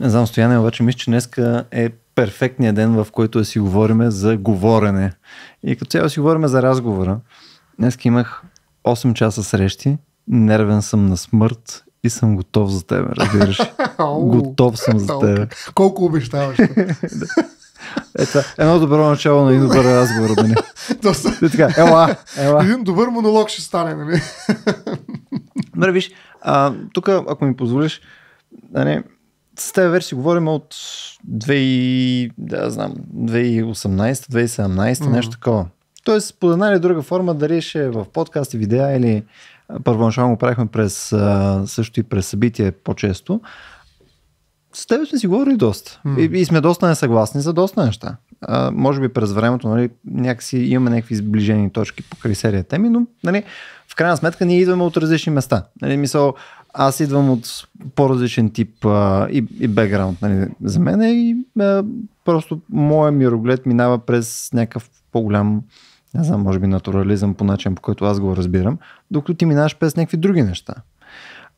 Не знам, Стояне, обаче мисля, че днеска е перфектният ден, в който да си говориме за говорене. И като цяло си говориме за разговора. Днес имах 8 часа срещи, нервен съм на смърт и съм готов за теб, разбираш. готов съм за теб. Колко обещаваш? Ето, е едно добро начало на един добър разговор, нали? да така, ела, ела. Един добър монолог ще стане, нали? Добре, виж, тук, ако ми позволиш, да не, с тези версии говорим от да, знам, 2018, 2017, mm-hmm. нещо такова. Тоест, по една или друга форма, дали ще е в подкасти, видеа или първоначално го правихме през, също и през събитие по-често, с теб сме си говорили доста. Mm. И, и сме доста несъгласни за доста неща. А, може би през времето, нали, някакси имаме някакви сближени точки по серия теми, но нали, в крайна сметка ние идваме от различни места. Нали, мисъл, аз идвам от по-различен тип а, и, и бекграунд нали, за мен е, и а, просто моят мироглед минава през някакъв по-голям не знам, може би натурализъм по начин, по който аз го разбирам, докато ти минаваш през някакви други неща.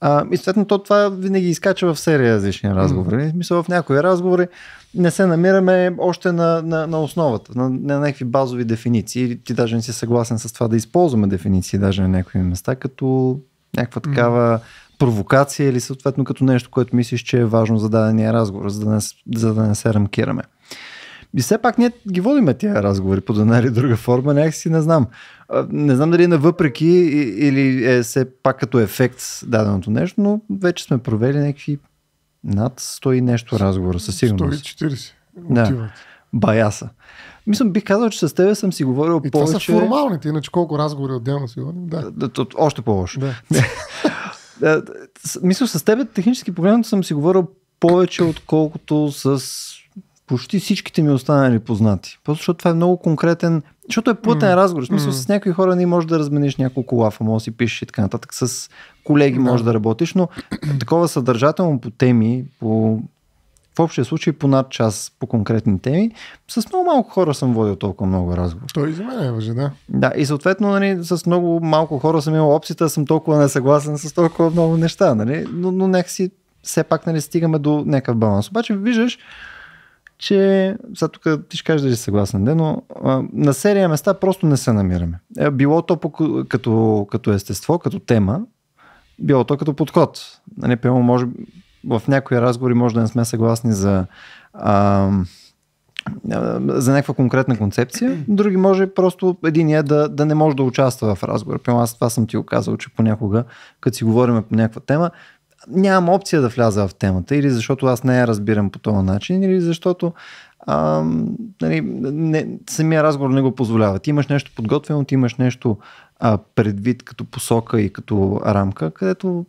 А, и съответно, то това винаги изкача в серия различни разговори. Mm. Мисля, в някои разговори не се намираме още на, на, на основата, на, на някакви базови дефиниции. Ти даже не си съгласен с това да използваме дефиниции даже на някои места, като някаква mm. такава провокация или съответно като нещо, което мислиш, че е важно за дадения разговор, за да не, за да не се рамкираме. И все пак ние ги водиме тия разговори по една или друга форма, някакси не знам. Не знам дали е въпреки, или е все пак като ефект даденото нещо, но вече сме провели някакви над 100 и нещо разговора, със сигурност. 140 да. Баяса. Мисля, бих казал, че с тебе съм си говорил и повече... това са формалните, иначе колко разговори отделно си водим. Да. да още по-лошо. Да. Е, мисля, с теб технически погледнато съм си говорил повече, отколкото с почти всичките ми останали познати. Просто защото това е много конкретен, защото е плътен mm. разговор. В смисъл, mm. с някои хора не можеш да размениш няколко лафа, може да си пишеш и така нататък. С колеги no. можеш да работиш, но такова съдържателно по теми, по в общия случай по над час по конкретни теми. С много малко хора съм водил толкова много разговор. Той и за мен е въже, да. Да, и съответно нали, с много малко хора съм имал опцията, съм толкова несъгласен с толкова много неща, нали? но, но някакси все пак нали, стигаме до някакъв баланс. Обаче виждаш, че сега тук ти ще кажеш дали си съгласен, де, но а, на серия места просто не се намираме. Е, било то по, като, като естество, като тема, било то като подход. Нали, може, в някои разговори може да не сме съгласни за, а, за някаква конкретна концепция, други може просто единия е да, да не може да участва в разговор. Прямо аз това съм ти го казал, че понякога, като си говорим по някаква тема, нямам опция да вляза в темата, или защото аз не я разбирам по този начин, или защото а, нали, не, самия разговор не го позволява. Ти имаш нещо подготвено, ти имаш нещо а, предвид като посока и като рамка, където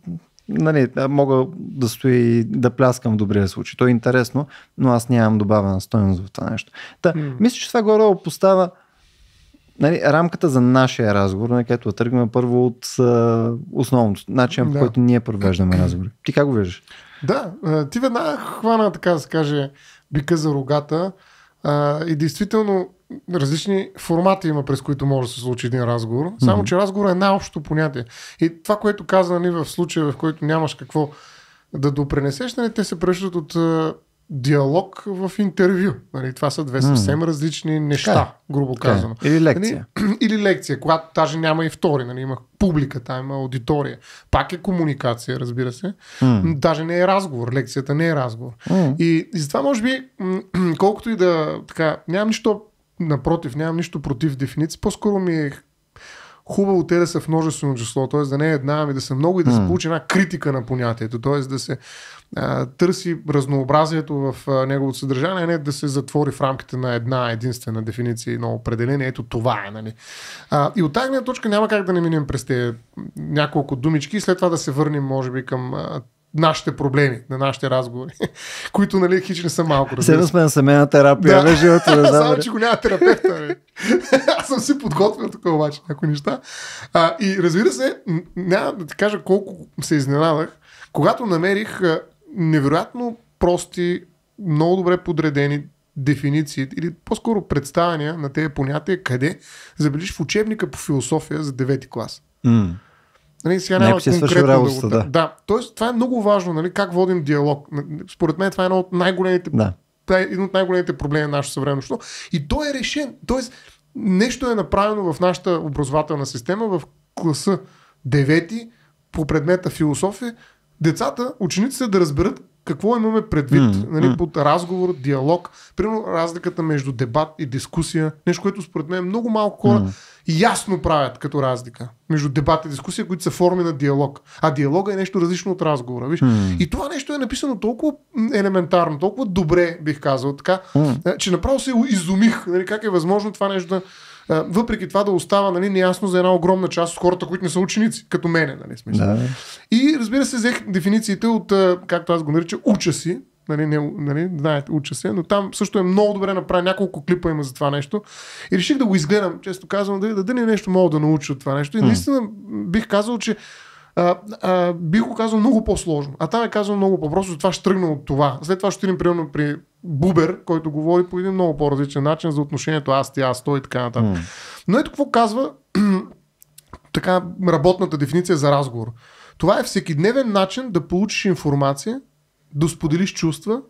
нали, мога да стои и да пляскам в добрия случай. То е интересно, но аз нямам добавена стоеност в това нещо. Та, mm. мисля, че това горе поставя нали, рамката за нашия разговор, на нали, където тръгваме първо от а, основното, начинът да. по който ние провеждаме разговори. Ти как го виждаш? Да, ти веднага хвана, така да се каже, бика за рогата. А, и действително различни формати има, през които може да се случи един разговор. Само, mm-hmm. че разговор е най общо понятие. И това, което каза ни нали, в случая, в който нямаш какво да допренесеш, не, нали, те се превръщат от диалог в интервю. Нали, това са две съвсем mm. различни неща, е. така, грубо е. казано. Или нали, лекция. Нали, или лекция, когато даже няма и втори. Нали, има публика, там има аудитория. Пак е комуникация, разбира се. Mm. Даже не е разговор. Лекцията не е разговор. Mm. И, и затова, може би, колкото и да така, нямам нищо напротив, нямам нищо против дефиниции. По-скоро ми е хубаво те да са в множествено число, т.е. да не е една, ами да са много и да mm. се получи една критика на понятието, т.е. да се търси разнообразието в неговото съдържание, а не да се затвори в рамките на една единствена дефиниция и на определение. Ето това е. Нали? А, и от тази точка няма как да не минем през тези няколко думички и след това да се върнем, може би, към нашите проблеми, на нашите разговори, които, нали, хич не са малко. Сега сме на семейна терапия, да. бе, живото да Само, че няма терапевта, бе. Аз съм си подготвил тук обаче някои неща. А, и разбира се, няма да ти кажа колко се изненадах, когато намерих невероятно прости, много добре подредени дефиниции или по-скоро представяния на тези понятия, къде забележиш в учебника по философия за 9 клас. Mm. Нали, сега няма Не, конкретно работата, да, да. да. Тоест, това е много важно, нали, как водим диалог. Според мен това е едно от най-големите, да. Е един от най-големите проблеми на нашето съвременно. И той е решен. Тоест, нещо е направено в нашата образователна система, в класа 9 по предмета философия, децата, учениците да разберат какво имаме предвид mm, нали, mm. под разговор, диалог, примерно разликата между дебат и дискусия, нещо, което според мен много малко хора mm. ясно правят като разлика между дебат и дискусия, които са форми на диалог. А диалога е нещо различно от разговора. Виж? Mm. И това нещо е написано толкова елементарно, толкова добре, бих казал така, mm. че направо се изумих нали, как е възможно това нещо да въпреки това да остава нали, неясно за една огромна част от хората, които не са ученици, като мене. Нали, смисъл. Да. И разбира се, взех дефинициите от, както аз го нарича, уча си, нали, не, нали, знаете, уча се, но там също е много добре направя, няколко клипа има за това нещо. И реших да го изгледам, често казвам, да, да, да не е нещо мога да науча от това нещо. И наистина бих казал, че а, а, бих го казал много по-сложно. А там е казал много по-просто, затова ще тръгна от това. След това ще отидем примерно при бубер, който говори по един много по-различен начин за отношението аз ти, аз той и така нататък. Mm. Но ето какво казва така работната дефиниция за разговор. Това е всекидневен начин да получиш информация, да споделиш чувства,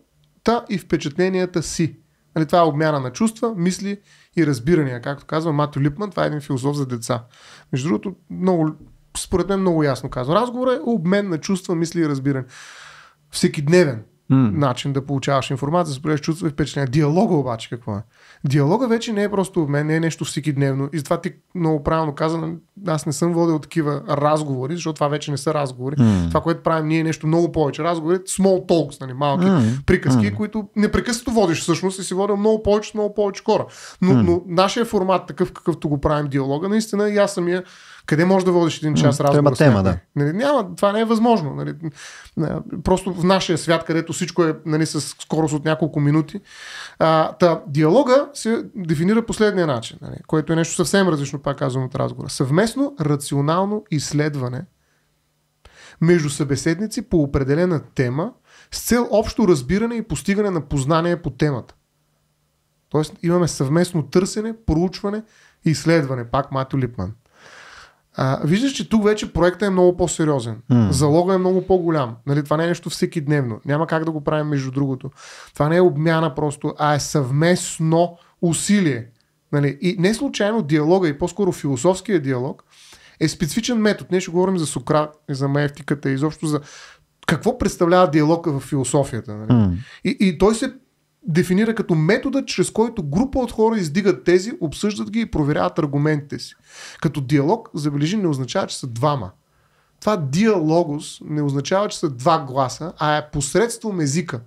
та и впечатленията си. Нали, това е обмяна на чувства, мисли и разбирания. Както казва Матю Липман, това е един философ за деца. Между другото, много, според мен много ясно казва. Разговор е обмен на чувства, мисли и разбиране. Всекидневен mm. начин да получаваш информация, да споделяш чувства и впечатления. Диалога обаче какво е? Диалога вече не е просто мен, не е нещо всеки дневно И затова ти много правилно каза, аз не съм водил такива разговори, защото това вече не са разговори. Mm. Това, което правим ние е нещо много повече. Разговори, small talks, нали, малки mm. приказки, mm. които непрекъснато водиш всъщност и си водил много повече, много повече хора. Но, mm. но нашия формат, такъв какъвто го правим диалога, наистина и аз самия къде може да водиш един час разговор? Има тема, да. Нали, няма, това не е възможно. Нали, просто в нашия свят, където всичко е нали, с скорост от няколко минути. А, та, диалога се дефинира последния начин, нали, което е нещо съвсем различно, пак казвам от разговора. Съвместно рационално изследване между събеседници по определена тема с цел общо разбиране и постигане на познание по темата. Тоест имаме съвместно търсене, проучване и изследване, пак Мато Липман. А, виждаш, че тук вече проектът е много по-сериозен. Mm. Залога е много по-голям. Нали, това не е нещо всеки дневно. Няма как да го правим между другото. Това не е обмяна просто, а е съвместно усилие. Нали, и не случайно диалога и по-скоро философския диалог е специфичен метод. Ние ще говорим за Сократ, за маевтиката и изобщо за какво представлява диалога в философията. Нали? Mm. И, и той се дефинира като метода, чрез който група от хора издигат тези, обсъждат ги и проверяват аргументите си. Като диалог, забележи, не означава, че са двама. Това диалогос не означава, че са два гласа, а е посредством езика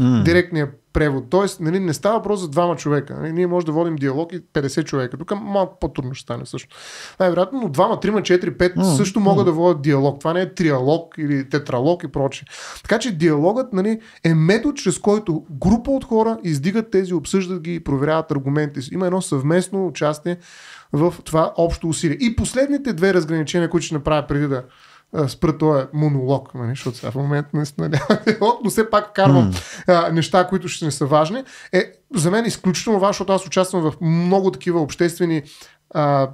mm. директния превод. Тоест, нали, не става въпрос за двама човека. Нали, ние може да водим диалог и 50 човека. Тук малко по-трудно ще стане също. Най-вероятно, но двама, трима, четири, пет mm. също могат mm. да водят диалог. Това не е триалог или тетралог и прочее. Така че диалогът нали, е метод, чрез който група от хора издигат тези, обсъждат ги и проверяват аргументи. Има едно съвместно участие в това общо усилие. И последните две разграничения, които ще направя преди да спра този монолог, нали, защото сега в момента не няма диалог, е но все пак карвам mm. а, неща, които ще не са важни. Е, за мен е изключително важно, защото аз участвам в много такива обществени а,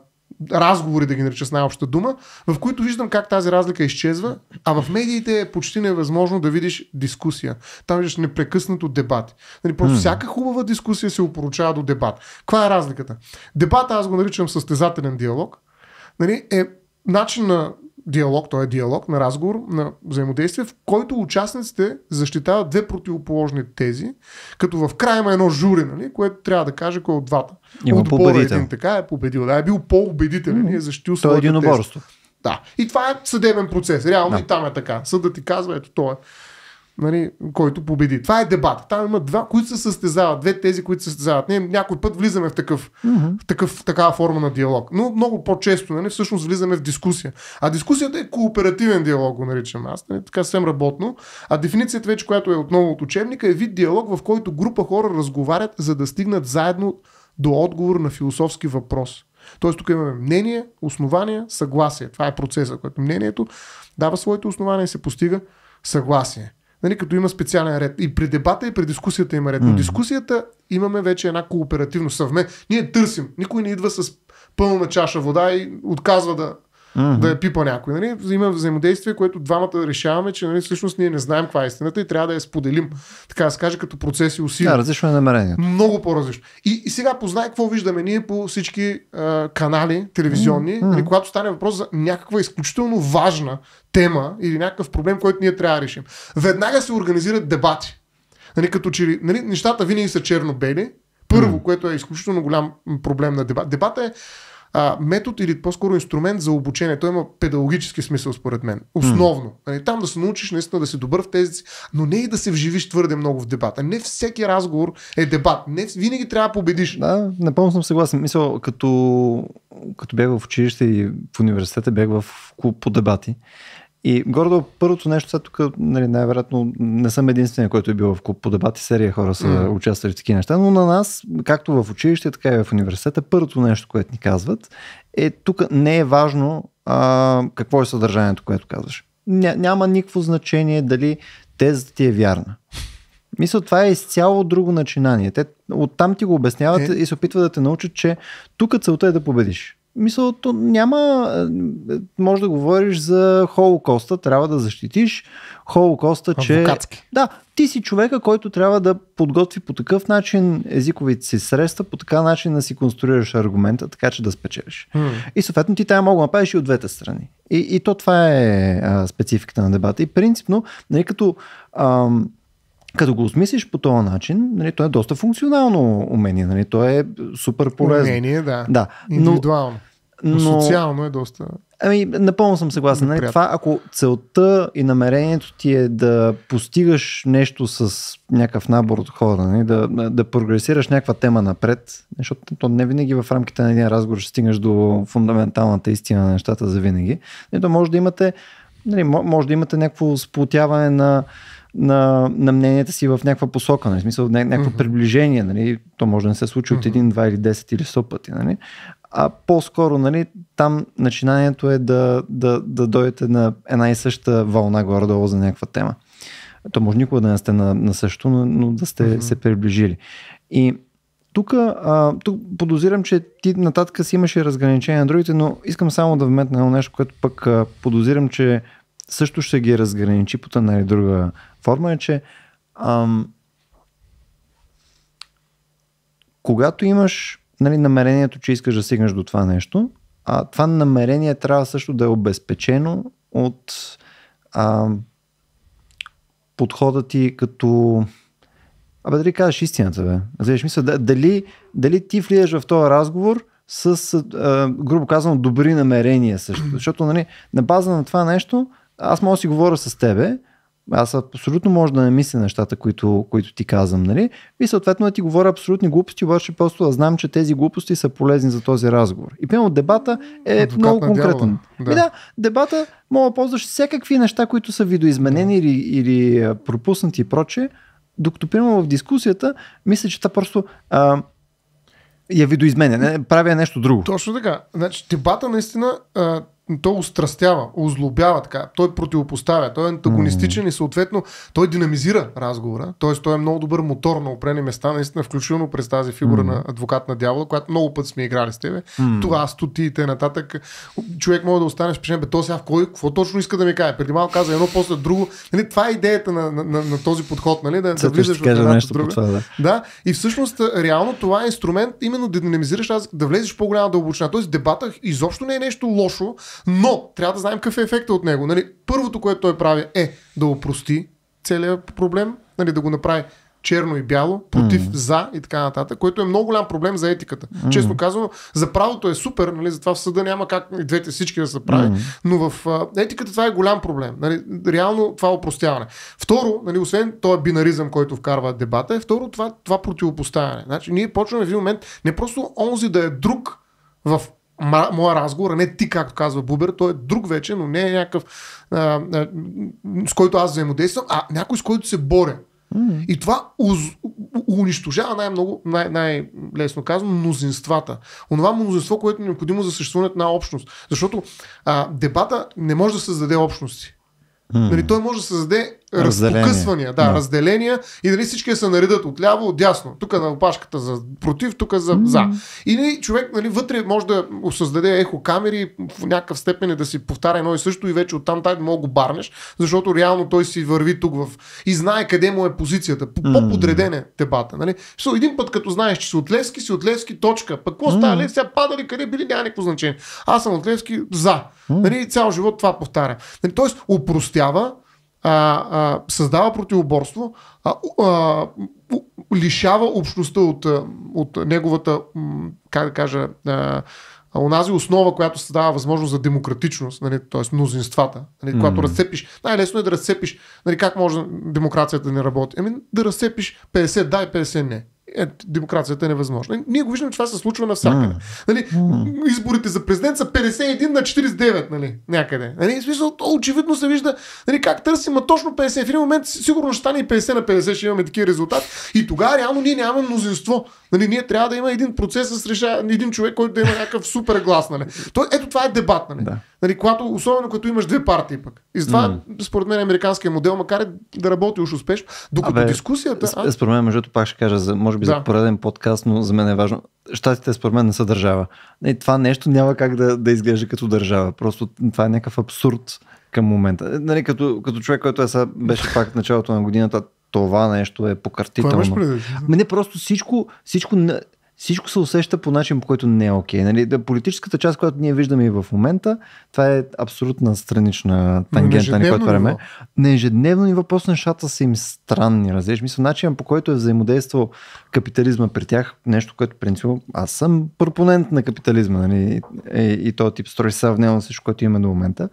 разговори, да ги нареча с най-обща дума, в които виждам как тази разлика изчезва, а в медиите е почти невъзможно да видиш дискусия. Там виждаш непрекъснато дебат. Нали, просто mm. всяка хубава дискусия се опоручава до дебат. Каква е разликата? Дебата, аз го наричам състезателен диалог, нали, е начин на диалог, той е диалог на разговор, на взаимодействие, в който участниците защитават две противоположни тези, като в края има едно жури, нали, което трябва да каже кой от двата. Има Отбора е победител. един така е победил, да, е бил по-убедителен и е защитил своята е единоборство. Да. И това е съдебен процес. Реално да. и там е така. Съдът ти казва, ето то е нали, който победи. Това е дебат. Там има два, които се състезават, две тези, които се състезават. Ние някой път влизаме в, такъв, mm-hmm. в такъв, такава форма на диалог. Но много по-често нали, всъщност влизаме в дискусия. А дискусията е кооперативен диалог, го наричам аз, нали, така съвсем работно. А дефиницията вече, която е отново от учебника, е вид диалог, в който група хора разговарят, за да стигнат заедно до отговор на философски въпрос. Тоест тук имаме мнение, основания, съгласие. Това е процеса, което мнението дава своите основания и се постига съгласие нали, като има специален ред. И при дебата и при дискусията има ред. Но mm. дискусията имаме вече една кооперативно съвме. Ние търсим. Никой не идва с пълна чаша вода и отказва да mm-hmm. да я пипа някой. Нали? Има взаимодействие, което двамата решаваме, че нали, всъщност ние не знаем каква е истината и трябва да я споделим, така да се каже, като процес и усилия. Да, различно е намерението. Много по-различно. И, и сега познай какво виждаме ние по всички а, канали телевизионни, mm-hmm. нали, когато стане въпрос за някаква изключително важна тема или някакъв проблем, който ние трябва да решим. Веднага се организират дебати. Нали, като че нали, нещата винаги са черно-бели. Първо, mm-hmm. което е изключително голям проблем на дебат. Дебата е а, метод или по-скоро инструмент за обучение. Той има педагогически смисъл, според мен. Основно. Mm. Там да се научиш наистина да си добър в тези, но не и да се вживиш твърде много в дебата. Не всеки разговор е дебат. Не винаги трябва да победиш. Да, напълно съм съгласен. Мисля, като, като бях в училище и в университета, бях в клуб по дебати. И гордо първото нещо, сега тук нали, най-вероятно не съм единствения, който е бил в клуб по дебати, серия хора са mm. участвали в такива неща, но на нас, както в училище, така и в университета, първото нещо, което ни казват е тук не е важно а, какво е съдържанието, което казваш. Ня, няма никакво значение дали тезата ти е вярна. Мисля, това е изцяло друго начинание. Те оттам ти го обясняват е. и се опитват да те научат, че тук целта е да победиш. Мисълто няма... Е, е, може да говориш за Холокоста, трябва да защитиш Холокоста, че... Адвокатски. Да, ти си човека, който трябва да подготви по такъв начин езиковите си средства, по така начин да си конструираш аргумента, така че да спечелиш. Mm. И съответно ти тая мога да направиш и от двете страни. И, и то това е а, спецификата на дебата. И принципно, нали, като... Ам, като го осмислиш по този начин, нали, то е доста функционално умение. Нали, то е супер полезно. Умение, да. да. Индивидуално. Но, но социално е доста. Ами, напълно съм съгласен. Нали? Това, ако целта и намерението ти е да постигаш нещо с някакъв набор от хора, нали? да, да прогресираш някаква тема напред, защото то не винаги в рамките на един разговор ще стигнеш до фундаменталната истина на нещата за винаги, нали? то може да имате, нали, може да имате някакво сплотяване на на, на мненията си в някаква посока, нали? смисъл, в някакво mm-hmm. приближение. Нали? То може да не се случи mm-hmm. от един, два или десет или сто пъти. Нали? А по-скоро нали, там начинанието е да, да, да дойдете на една и съща вълна горе-долу за някаква тема. То може никога да не сте на, на също, но, но да сте mm-hmm. се приближили. И тук, а, тук подозирам, че ти нататък си имаше разграничение на другите, но искам само да вметна едно нещо, което пък а, подозирам, че също ще ги разграничи по една или друга форма е, че ам, когато имаш нали, намерението, че искаш да стигнеш до това нещо, а това намерение трябва също да е обезпечено от а, подхода ти като... Абе, дали кажеш истината, бе? Знаеш, мисля, дали, дали ти влияш в този разговор с, а, грубо казано, добри намерения също. Защото, нали, на база на това нещо, аз мога да си говоря с тебе, аз абсолютно може да не мисля нещата, които, които ти казвам, нали? И съответно да ти говоря абсолютни глупости, обаче просто да знам, че тези глупости са полезни за този разговор. И примерно дебата е Адвокат много конкретен. Да. И да, дебата мога да ползваш всякакви неща, които са видоизменени да. или, или пропуснати и прочее, докато примерно в дискусията, мисля, че та просто а, я видоизменя, не, правя нещо друго. Точно така. Значи, дебата наистина а, той устрастява, озлобява така. Той противопоставя, той е антагонистичен mm-hmm. и съответно той динамизира разговора. Т.е. той е много добър мотор на опрени места, наистина, включително през тази фигура mm-hmm. на адвокат на дявола, която много път сме играли с тебе. Mm-hmm. Това, стоти и нататък. Човек може да остане впечатлен, бе, то сега в кой, какво точно иска да ми каже? Преди малко каза едно, после друго. Нали, това е идеята на, на, на, на този подход, нали? Да, да влизаш в една друга. Това, да. да. И всъщност, реално това е инструмент именно да динамизираш, да влезеш по-голяма дълбочина. Тоест, дебата изобщо не е нещо лошо, но трябва да знаем какъв е ефекта от него. Нали? Първото, което той прави е да опрости целият проблем, нали, да го направи черно и бяло, против, mm. за и така нататък, което е много голям проблем за етиката. Mm. Честно казано, за правото е супер, нали, затова в съда няма как и двете всички да се прави, mm. но в а, етиката това е голям проблем. Нали, реално това е опростяване. Второ, нали, освен този бинаризъм, който вкарва дебата, е второ това, това противопоставяне. Значи, ние почваме в един момент не просто онзи да е друг в моя разговор, а не ти, както казва Бубер, той е друг вече, но не е някакъв, а, а, с който аз взаимодействам, а някой, с който се боря. Mm-hmm. И това уз, унищожава най-много, най- най-лесно казано, мнозинствата. Онова мнозинство, което е необходимо за съществуването на общност. Защото а, дебата не може да създаде общности. Mm-hmm. Нали, той може да създаде разделения. разпокъсвания, да, да, разделения и нали всички се наредат отляво, отдясно. Тук на опашката за против, тук за mm-hmm. за. И нали, човек нали, вътре може да създаде камери, в някакъв степен е да си повтаря едно и също и вече оттам тази мога го барнеш, защото реално той си върви тук в... и знае къде му е позицията. По-подреден е тебата. Нали? So, един път като знаеш, че си от Левски, си от Левски, точка. Пък какво mm-hmm. става? Сега падали, къде били, няма никакво значение. Аз съм от Левски, за. Нали, цял живот това повтаря. Нали, тоест, упростява, а, а, създава противоборство, а, а, лишава общността от, от неговата, как да кажа, а, онази основа, която се дава възможност за демократичност, нали, т.е. мнозинствата, нали, mm. когато разцепиш, най-лесно е да разцепиш, нали, как може демокрацията да не работи? Ами да разцепиш 50 да и 50 не е, демокрацията е невъзможна. Ние го виждаме, че това се случва навсякъде. Mm. Нали, mm. изборите за президент са 51 на 49, нали, някъде. Нали, в смисъл, очевидно се вижда нали, как търсим а точно 50. В един момент сигурно ще стане и 50 на 50, ще имаме такива резултати. И тогава реално ние нямаме мнозинство. Нали, ние трябва да има един процес с решаване, един човек, който да има някакъв супер глас. Нали. То, ето това е дебат. Нали. Да. Нали, когато, особено като имаш две партии пък. И затова, mm. според мен, американският модел, макар и да работи уж успешно, докато Абе, дискусията. А... Е, според мен, между пак ще кажа, за, може би да. за пореден подкаст, но за мен е важно. Штатите, според мен, не са държава. И нали, това нещо няма как да, да изглежда като държава. Просто това е някакъв абсурд към момента. Е, нали, като, като човек, който е сега, беше пак в началото на годината, това нещо е пократително. Ами не, просто всичко, всичко всичко се усеща по начин, по който не е окей. Okay. Нали, политическата част, която ние виждаме и в момента, това е абсолютна странична тангента на което време. На ежедневно ниво просто нещата са им странни, разреш. Мисля, начинът по който е взаимодействал капитализма при тях, нещо, което принципно аз съм пропонент на капитализма нали, и, и, и този тип строй, сравнявам всичко, което имаме до момента.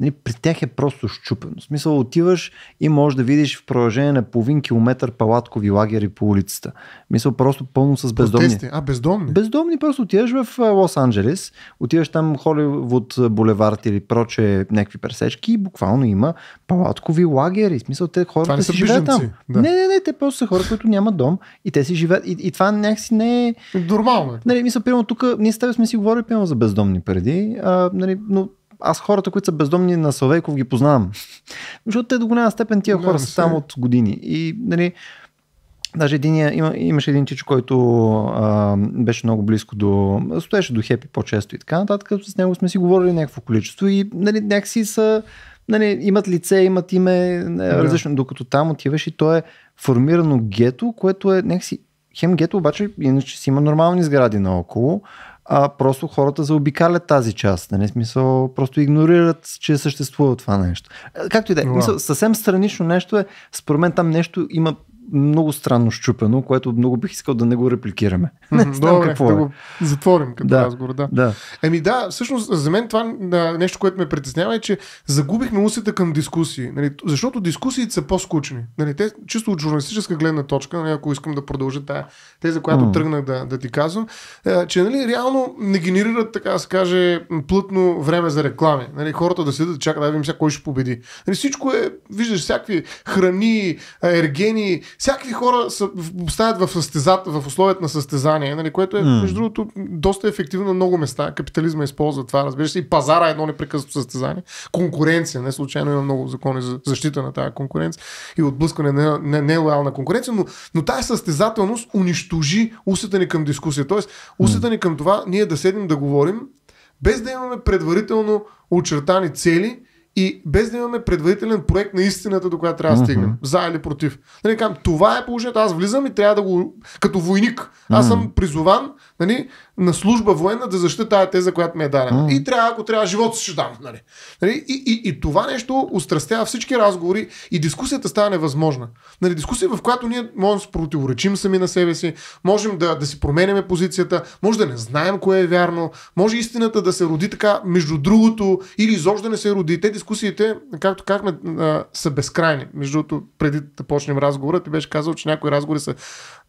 Нали, при тях е просто щупено. В смисъл отиваш и можеш да видиш в продължение на половин километър палаткови лагери по улицата. Мисъл просто пълно с бездомни. Протести. А, бездомни? Бездомни, просто отиваш в Лос Анджелес, отиваш там Холивуд булевард или проче някакви пресечки и буквално има палаткови лагери. В смисъл те хората не си живеят там. Да. Не, не, не, те просто са хора, които нямат дом и те си живеят. И, и това някакси не е... Нормално. Е. Нали, мисъл, примерно тук, ние с теб сме си говорили примерно за бездомни преди, а, нали, но аз хората, които са бездомни на Славейков ги познавам. Защото те до голяма степен тия хора са там от години. И нали, Даже един, има, имаше един чич, който а, беше много близко до... Стоеше до Хепи по-често и така нататък. с него сме си говорили някакво количество и нали, някакси са... Нали, имат лице, имат име, е, да. различно. Докато там отиваш и то е формирано гето, което е някакси... Хем гето обаче, иначе си има нормални сгради наоколо а просто хората заобикалят тази част. Нали? Смисъл, просто игнорират, че съществува това нещо. Е, както и да е. Съвсем странично нещо е. Според мен там нещо има много странно щупено, което много бих искал да не го репликираме. Не знам Добре, какво да е. го затворим като да, разговор. Да. да. Еми да, всъщност за мен това нещо, което ме притеснява е, че загубихме усета към дискусии. Нали, защото дискусиите са по-скучни. Нали, те чисто от журналистическа гледна точка, нали, ако искам да продължа тая теза, която mm. тръгнах да, да ти казвам, че нали, реално не генерират, така да се каже, плътно време за реклами. Нали, хората да седят да чакат да видим сега кой ще победи. Нали, всичко е, виждаш всякакви храни, ергени, всякакви хора са, оставят в, състезат, в условията на състезание, нали, което е, mm. между другото, доста ефективно на много места. Капитализма използва това, разбира се, и пазара е едно непрекъснато състезание. Конкуренция, не случайно има много закони за защита на тази конкуренция и отблъскване на нелоялна не, не конкуренция, но, но тази състезателност унищожи усета ни към дискусия. Тоест, усета ни към това ние да седнем да говорим, без да имаме предварително очертани цели и без да имаме предварителен проект на истината, до която трябва да стигнем. Mm-hmm. За или против. Нали, кажем, това е положението. Аз влизам и трябва да го. като войник. Аз съм призован нали, на служба военна да защита тази теза, която ми е дадена. Mm. И трябва, ако трябва, живота си ще дам. Нали? Нали? И, и, и това нещо устрастява всички разговори и дискусията става невъзможна. Нали, дискусия, в която ние можем да се противоречим сами на себе си, можем да, да си променяме позицията, може да не знаем кое е вярно, може истината да се роди така между другото или изобщо да не се роди. Те дискусиите, както казахме, са безкрайни. Между другото, преди да почнем разговора, ти беше казал, че някои разговори са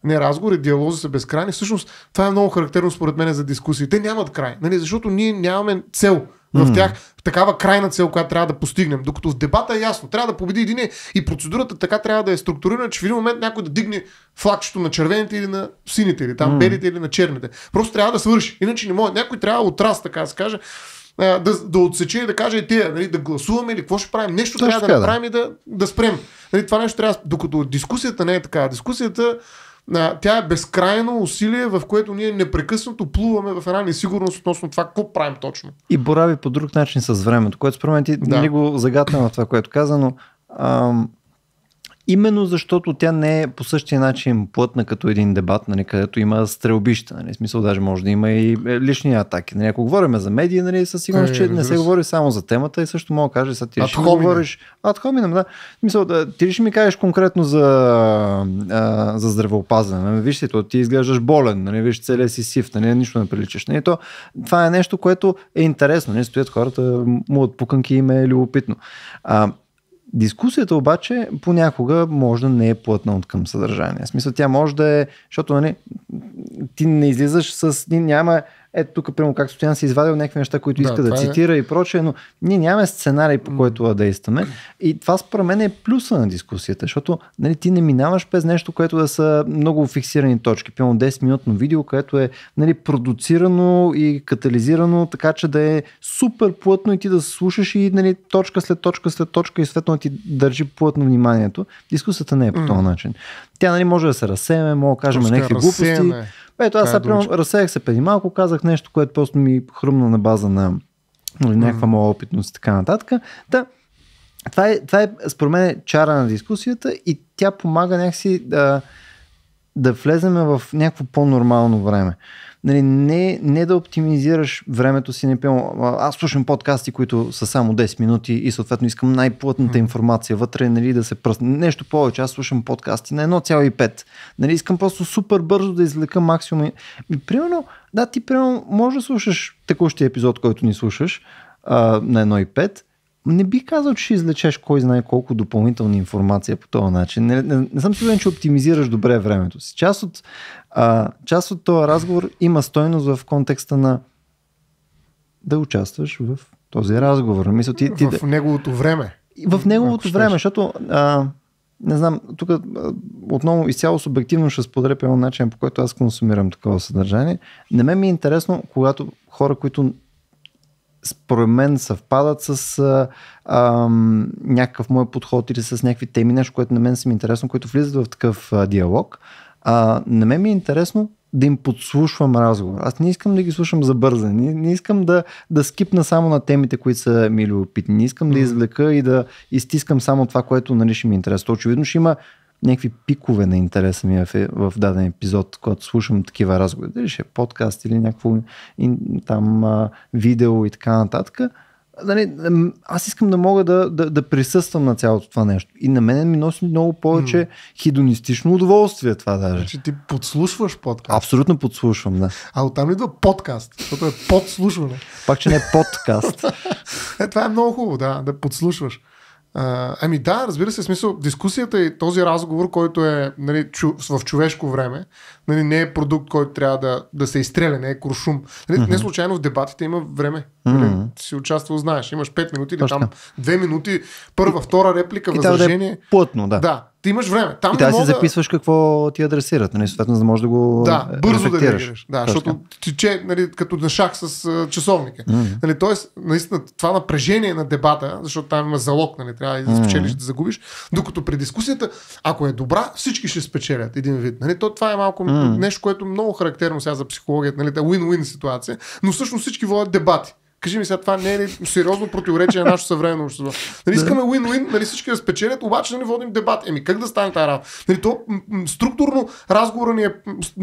не разговори, диалози са безкрайни. Всъщност, това е много характерно според според мен, е за дискусии. Те нямат край, нали? защото ние нямаме цел в mm. тях, такава крайна цел, която трябва да постигнем. Докато в дебата е ясно, трябва да победи един и процедурата така трябва да е структурирана, че в един момент някой да дигне флагчето на червените или на сините, или там mm. белите или на черните. Просто трябва да свърши. Иначе не може. Някой трябва от раз, така да се каже, да, да отсече и да каже и е, тия, нали, да гласуваме или какво ще правим. Нещо Точно трябва да, да направим и да, да спрем. Нали, това нещо трябва, докато дискусията не е така. Дискусията а, тя е безкрайно усилие, в което ние непрекъснато плуваме в една несигурност относно това какво правим точно. И борави по друг начин с времето, което според мен ти да. не го загатна в това, което каза, но ам, Именно защото тя не е по същия начин плътна като един дебат, нали, където има стрелбища. Нали, смисъл, даже може да има и е, лични атаки. Нали, ако говорим за медии, нали, със сигурност, е, че не се говори само за темата и също мога да кажа, сега ти ще ми говориш. Ад да. Мисъл, да, ти ще ми кажеш конкретно за, а, за здравеопазване. Нали, виж то ти изглеждаш болен, нали, виж целия си сив, нали, нищо не приличаш. Нали, то, това е нещо, което е интересно. Нали, стоят хората, му от пуканки им е любопитно. А, Дискусията обаче понякога може да не е плътна от към съдържание. В смисъл тя може да е, защото нали, ти не излизаш с... Няма ето тук, примерно, как Стоян си извадил някакви неща, които да, иска да е. цитира и прочее, но ние нямаме сценарий, по който да действаме. И това според мен е плюса на дискусията, защото нали, ти не минаваш без нещо, което да са много фиксирани точки. Примерно 10-минутно видео, което е нали, продуцирано и катализирано, така че да е супер плътно и ти да слушаш и нали, точка след точка след точка и светно ти държи плътно вниманието. Дискусията не е по този начин. Тя нали, може да се разсееме, може да кажем Пуска, някакви разсеяне. глупости. Ето аз сега разсеях се преди малко, казах нещо, което просто ми хрумна на база на нали, някаква mm. моя опитност и така нататък. Та, това е, това е, според мен, чара на дискусията и тя помага някакси да, да влеземе в някакво по-нормално време нали, не, не да оптимизираш времето си. Не Аз слушам подкасти, които са само 10 минути и съответно искам най-плътната информация вътре, нали, да се пръсне. Нещо повече. Аз слушам подкасти на 1,5. Нали, искам просто супер бързо да извлека максимум. И, примерно, да, ти примерно можеш да слушаш текущия епизод, който ни слушаш а, на 1,5 не бих казал, че ще излечеш кой знае колко допълнителна информация по този начин. Не, не, не съм сигурен, че оптимизираш добре времето си. Част от, а, част от този разговор има стойност в контекста на да участваш в този разговор. Мисля, ти, ти, в да... неговото време. В неговото време, щеш. защото а, не знам, тук отново изцяло субективно ще споделя по начин, по който аз консумирам такова съдържание. На мен ми е интересно, когато хора, които според мен съвпадат с а, а, някакъв мой подход или с някакви теми, нещо, което на мен са ми интересно, които влизат в такъв а, диалог. А, на мен ми е интересно да им подслушвам разговор. Аз не искам да ги слушам забързани, не, не искам да, да скипна само на темите, които са ми любопитни, не искам mm. да извлека и да изтискам само това, което нали, ще ми е интересно. Очевидно ще има някакви пикове на интереса ми е в, е, в даден епизод, когато слушам такива разговори, дали ще е подкаст или някакво ин, там а, видео и така нататък, дали, аз искам да мога да, да, да присъствам на цялото това нещо. И на мен ми носи много повече mm. хидонистично удоволствие това даже. Значи ти подслушваш подкаст. Абсолютно подслушвам, да. А оттам идва подкаст, защото е подслушване. Пак, че не е подкаст. е, това е много хубаво, да, да подслушваш. А, ами да, разбира се, смисъл, дискусията и този разговор, който е нали, чу, в човешко време, нали, не е продукт, който трябва да, да се изстреля, не е куршум. Нали, uh-huh. Не случайно в дебатите има време. Mm. Си участвал, знаеш, имаш 5 минути или Точно. там 2 минути, първа, втора реплика, и възражение. Да е плътно, да. Да, ти имаш време. Там и да мога... си записваш какво ти адресират, нали, съответно, за да можеш да го Да, бързо да реагираш. Да, Точно. защото тече нали, като на шах с часовника. Mm. Нали, тоест, наистина, това напрежение на дебата, защото там има залог, нали, трябва да спечелиш, mm. да загубиш, докато при дискусията, ако е добра, всички ще спечелят един вид. Нали, то, това е малко mm. нещо, което е много характерно сега за психологията, нали, win-win ситуация, но всъщност всички водят дебати. Кажи ми сега, това не е ли сериозно противоречие на нашето съвременно общество? Нали, искаме win-win, нали, всички да спечелят, обаче да не водим дебат. Еми, как да стане тази работа? Нали, то структурно разговора ни е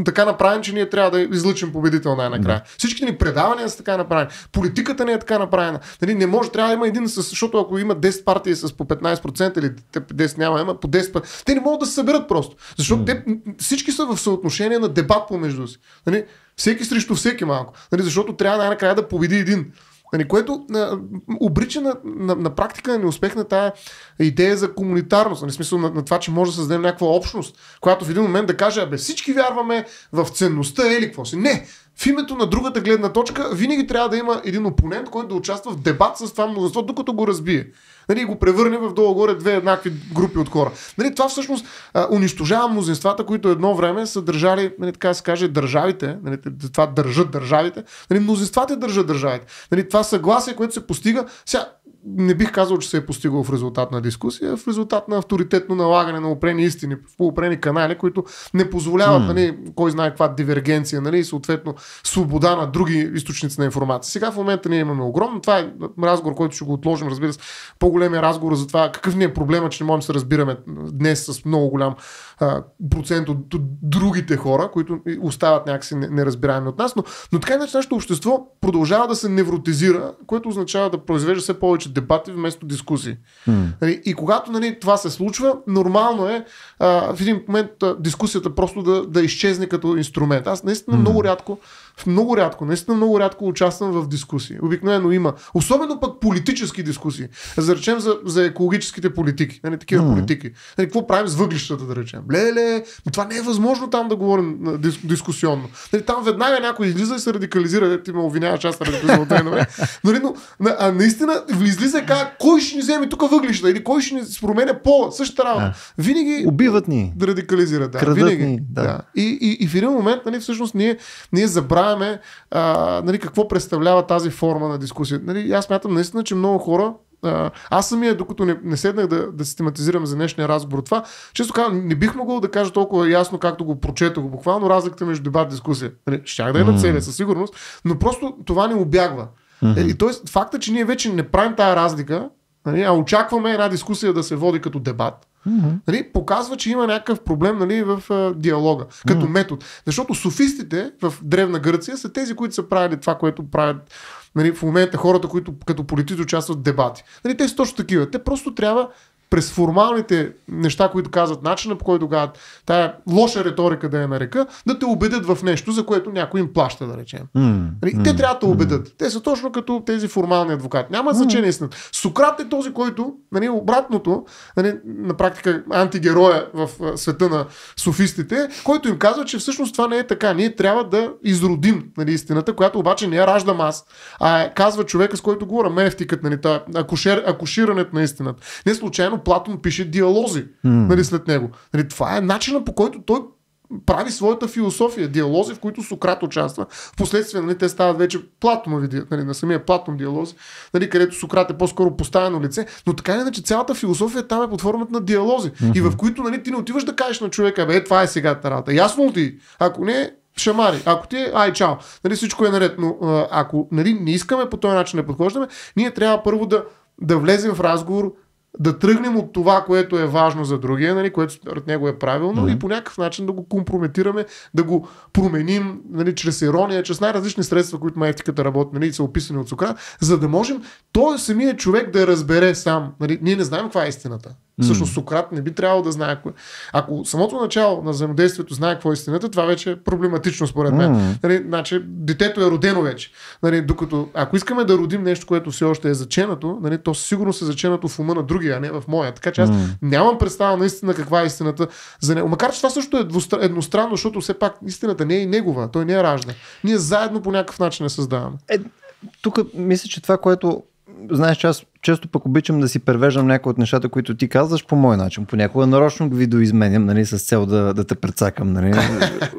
така направен, че ние трябва да излъчим победител най-накрая. Да. Всички ни предавания са така направени. Политиката ни е така направена. Нали, не може, трябва да има един, защото ако има 10 партии с по 15% или 10 няма, има по 10 партии, те не могат да се съберат просто. Защото те, всички са в съотношение на дебат помежду си. Нали, всеки срещу всеки малко. Нали, защото трябва най-накрая да победи един. Нали, което а, обрича на, на, на практика на неуспех на тая идея за комунитарност, нали, смисъл на, на това, че може да създадем някаква общност, която в един момент да каже, абе всички вярваме в ценността или е какво си. Не, в името на другата гледна точка винаги трябва да има един опонент, който да участва в дебат с това мнозинство, докато го разбие нали, го превърне в долу-горе две еднакви групи от хора. Нали, това всъщност а, унищожава мнозинствата, които едно време са държали, нали, така се каже, държавите, нали, това държат държавите, нали, мнозинствата държат държавите. Нали, това съгласие, което се постига, сега не бих казал, че се е постигал в резултат на дискусия, в резултат на авторитетно налагане на опрени истини по опрени канали, които не позволяват, mm. нали, кой знае каква дивергенция, нали, и съответно свобода на други източници на информация. Сега в момента ние имаме огромно. Това е разговор, който ще го отложим, разбира се. По-големия е разговор за това какъв ни е проблема, че не можем да се разбираме днес с много голям а, процент от, от другите хора, които остават някакси неразбираеми от нас. Но, но така иначе нашето общество продължава да се невротизира, което означава да произвежда все повече дебати вместо дискусии. Mm. Нали, и когато нали, това се случва, нормално е а, в един момент а, дискусията просто да, да изчезне като инструмент. Аз наистина mm. много рядко много рядко, наистина много рядко участвам в дискусии. Обикновено има. Особено пък политически дискусии. За речем за, за екологическите политики. Нали, такива mm-hmm. политики. Нали, какво правим с въглищата, да речем? Леле, ами това не е възможно там да говорим дис, дискусионно. Нали, там веднага някой излиза и се радикализира. Е, ти ме обвиняваш, аз радикализирам от нали, но, на, а, наистина излиза как кой ще ни вземе тук въглища или кой ще ни променя по Същата работа. Винаги. Убиват ни. Да радикализират. Да, винаги. Ни, да. да. И, и, и в един момент, нали, всъщност, ние, ние забравяме представяме а, нали, какво представлява тази форма на дискусия. Нали, аз мятам наистина, че много хора аз самия, докато не, не седнах да, да систематизирам за днешния разговор това, често казвам, не бих могъл да кажа толкова ясно, както го прочетох, буквално разликата между дебат и дискусия. Нали, щях да е на целия със сигурност, но просто това ни обягва. Mm-hmm. Е, и т.е. факта, че ние вече не правим тая разлика, нали, а очакваме една дискусия да се води като дебат, Mm-hmm. Нали, показва, че има някакъв проблем нали, в а, диалога, като mm-hmm. метод. Защото софистите в Древна Гърция са тези, които са правили това, което правят нали, в момента хората, които като политици участват в дебати. Нали, те са точно такива. Те просто трябва през формалните неща, които казват, начина по който казват, тая лоша риторика да я нарека, да те убедят в нещо, за което някой им плаща, да речем. Mm, те трябва да убедят. Mm. Те са точно като тези формални адвокати. Няма значение. Mm. Сократ е този, който, нали, обратното, нали, на практика антигероя в света на софистите, който им казва, че всъщност това не е така. Ние трябва да изродим нали, истината, която обаче не я раждам аз, а е, казва човека, с който говоря, мефтикът, нали, акушер, акуширането на истината. Не случайно Платон пише диалози mm. нали, след него. Нали, това е начина по който той прави своята философия, диалози, в които Сократ участва. Впоследствие нали, те стават вече платонови, нали, на самия платон диалози, нали, където Сократ е по-скоро поставено лице, но така или иначе цялата философия там е под формата на диалози mm-hmm. и в които нали, ти не отиваш да кажеш на човека, бе, е, това е сега тарата. Ясно ли ти? Ако не, шамари. Ако ти е, ай, чао. Нали, всичко е наред, но ако нали, не искаме по този начин да подхождаме, ние трябва първо да, да влезем в разговор да тръгнем от това, което е важно за другия, нали, което от него е правилно, mm-hmm. и по някакъв начин да го компрометираме, да го променим нали, чрез ирония, чрез най-различни средства, които маетиката работи, нали, са описани от Сократ, за да можем той самия човек да разбере сам. Нали, ние не знаем каква е истината. Всъщност Сократ не би трябвало да знае. Кое. Ако самото начало на взаимодействието знае какво е истината, това вече е проблематично според мен. Mm. Нали, значи, детето е родено вече. Нали, докато ако искаме да родим нещо, което все още е заченато, нали, то сигурно се заченато в ума на другия, а не в моя. Така че аз mm. нямам представа наистина каква е истината за него. Макар че това също е едностранно, защото все пак истината не е и негова, той не е ражда. Ние заедно по някакъв начин я създаваме. Е, тук мисля, че това, което знаеш, че аз често пък обичам да си превеждам някои от нещата, които ти казваш по мой начин. Понякога нарочно ги видоизменям, нали, с цел да, да те предсакам. нали. Е,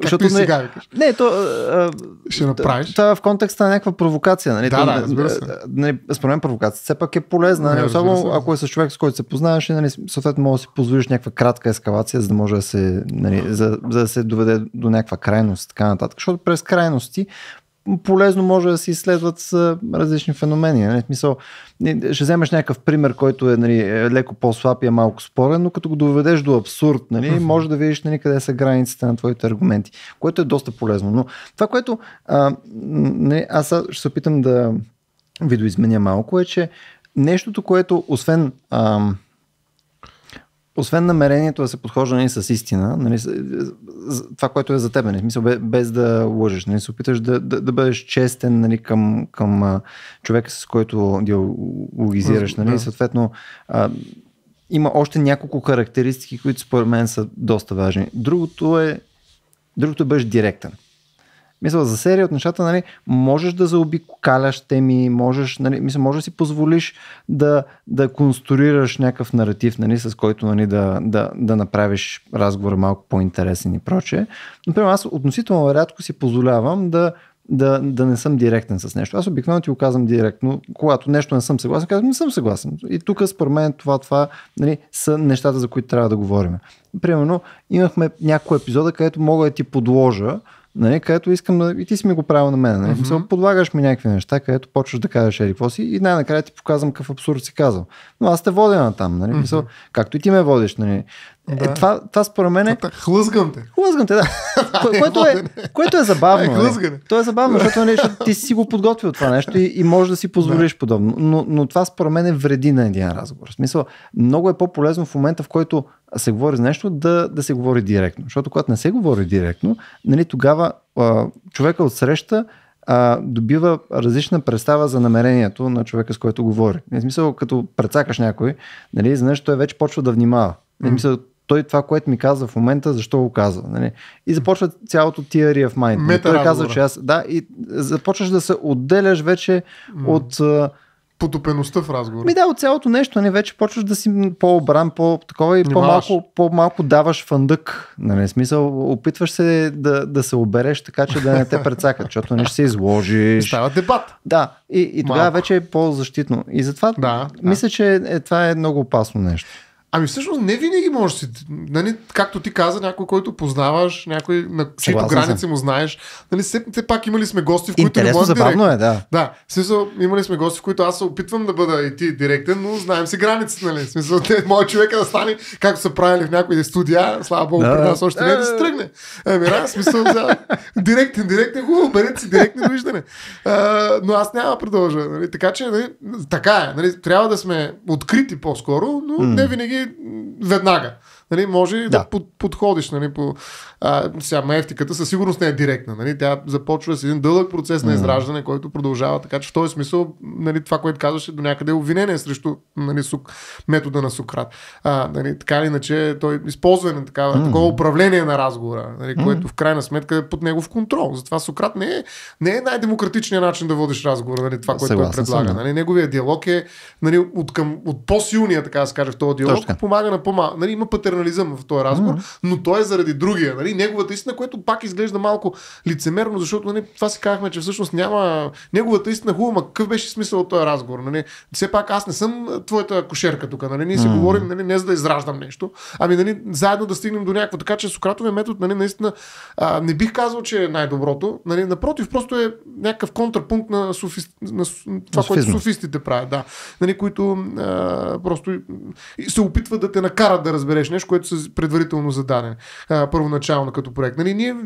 Защото, не, сега не, то... А, Ще направиш. Това в контекста на някаква провокация, нали. Да, то, да, разбира се. Нали, според мен провокация все пак е полезна, нали, особено ако е с човек, с който се познаваш, и, нали, съответно може да си позволиш някаква кратка ескалация, за да може да се, нали, за, за да се доведе до някаква крайност, така нататък. Защото през крайности полезно може да се изследват с различни феномени. Нали? Мисъл, ще вземеш някакъв пример, който е нали, леко по-слаб и е малко спорен, но като го доведеш до абсурд, нали, uh-huh. може да видиш нали, къде са границите на твоите аргументи, което е доста полезно. Но това, което а, нали, аз ще се опитам да видоизменя малко, е, че нещото, което освен... А, освен намерението да се подхожда нали, с истина, нали, това, което е за теб, нали, без да лъжеш, нали, се опиташ да, да, да бъдеш честен нали, към, към човека, с който диалогизираш. Нали, да. Съответно, а, има още няколко характеристики, които според мен са доста важни. Другото е, другото е бъдеш директен. Мисля, за серия от нещата, нали, можеш да заобикаляш теми, можеш, нали, мисля, можеш да си позволиш да, да конструираш някакъв наратив, нали, с който нали, да, да, да направиш разговора малко по-интересен и прочее. Например, аз относително рядко си позволявам да да, да не съм директен с нещо. Аз обикновено ти го казвам директно. Когато нещо не съм съгласен, казвам не съм съгласен. И тук според мен това, това нали, са нещата, за които трябва да говорим. Примерно, имахме няколко епизода, където мога да ти подложа нали, където искам да... И ти си ми го правил на мен. Нали? Uh-huh. Мисъл, подлагаш ми някакви неща, където почваш да кажеш ери си и най-накрая ти показвам какъв абсурд си казал. Но аз те водя на там. Нали? Мисъл, mm-hmm. както и ти ме водиш. Нали? Е, да. Е, това, това според мен е... Хлъзгам те. Хлъзгам те, да. Ко- което, е, което е забавно. Е, нали? Хлъзгане. То е забавно, защото нещо, нали, ти си го подготвил това нещо и, и може да си позволиш да. подобно. Но, но това според мен е вреди на един разговор. В смисъл, много е по-полезно в момента, в който се говори за нещо, да, да се говори директно. Защото когато не се говори директно, нали, тогава а, човека от среща а, добива различна представа за намерението на човека, с който говори. В смисъл, като прецакаш някой, нали, за нещо той вече почва да внимава. Mm. Мисля, той това, което ми каза в момента, защо го каза. Нали? И започва цялото theory of mind. Нали? той казва, че аз... Да, и започваш да се отделяш вече mm. от... Потопеността в разговора. Ми да, от цялото нещо, не нали? вече почваш да си по-обран, по-такова и по-малко, по-малко даваш фандък. Нали? Смисъл, опитваш се да, да се обереш така, че да не те прецакат, защото не ще се изложиш. Става дебат. Да, и, и тогава вече е по-защитно. И затова да, мисля, да. че е, това е много опасно нещо. Ами всъщност не винаги можеш си. Нали, както ти каза, някой, който познаваш, някой, на чието граници му знаеш. Нали, все, все пак имали сме гости, в които Интересно, не може забавно директ. е, да. Да, в смисъл, имали сме гости, в които аз се опитвам да бъда и ти директен, но знаем си границите, нали? В смисъл, те, моят човек е да стане, както са правили в някои студия, слава богу, да, при нас още не е да се тръгне. Ами, да, смисъл, да, директен, директен, хубаво, берете си директно виждане. А, но аз няма да продължа, нали? Така че, нали, така е, нали, трябва да сме открити по-скоро, но mm. не винаги веднага нали, може да, да под, подходиш. Нали, по, а, сега маевтиката със сигурност не е директна. Нали, тя започва с един дълъг процес на израждане, който продължава. Така че в този смисъл нали, това, което казваше до някъде е обвинение срещу нали, сук, метода на Сократ. А, нали, така или иначе той използва на такава, mm. такова управление на разговора, нали, mm. което в крайна сметка е под негов контрол. Затова Сократ не е, не е най-демократичният начин да водиш разговор, нали, това, което той предлага. нали, неговия диалог е нали, от, към, от по-силния, така да се каже, в този диалог, Точно. помага на по-малко. Нали, има патернализъм професионализъм в този разговор, mm-hmm. но той е заради другия, нали? неговата истина, което пак изглежда малко лицемерно, защото нали, това си казахме, че всъщност няма неговата истина хубава, ма какъв беше смисъл от този разговор? Нали? Все пак аз не съм твоята кошерка тук, нали? ние си mm-hmm. говорим нали, не за да израждам нещо, ами нали, заедно да стигнем до някакво. Така че Сократовия метод нали, наистина а, не бих казал, че е най-доброто, нали? напротив, просто е някакъв контрапункт на, суфи... на това, което софистите правят, да. Нали, които а, просто се опитват да те накарат да разбереш нещо, което са предварително зададени а, първоначално като проект. Нали, ние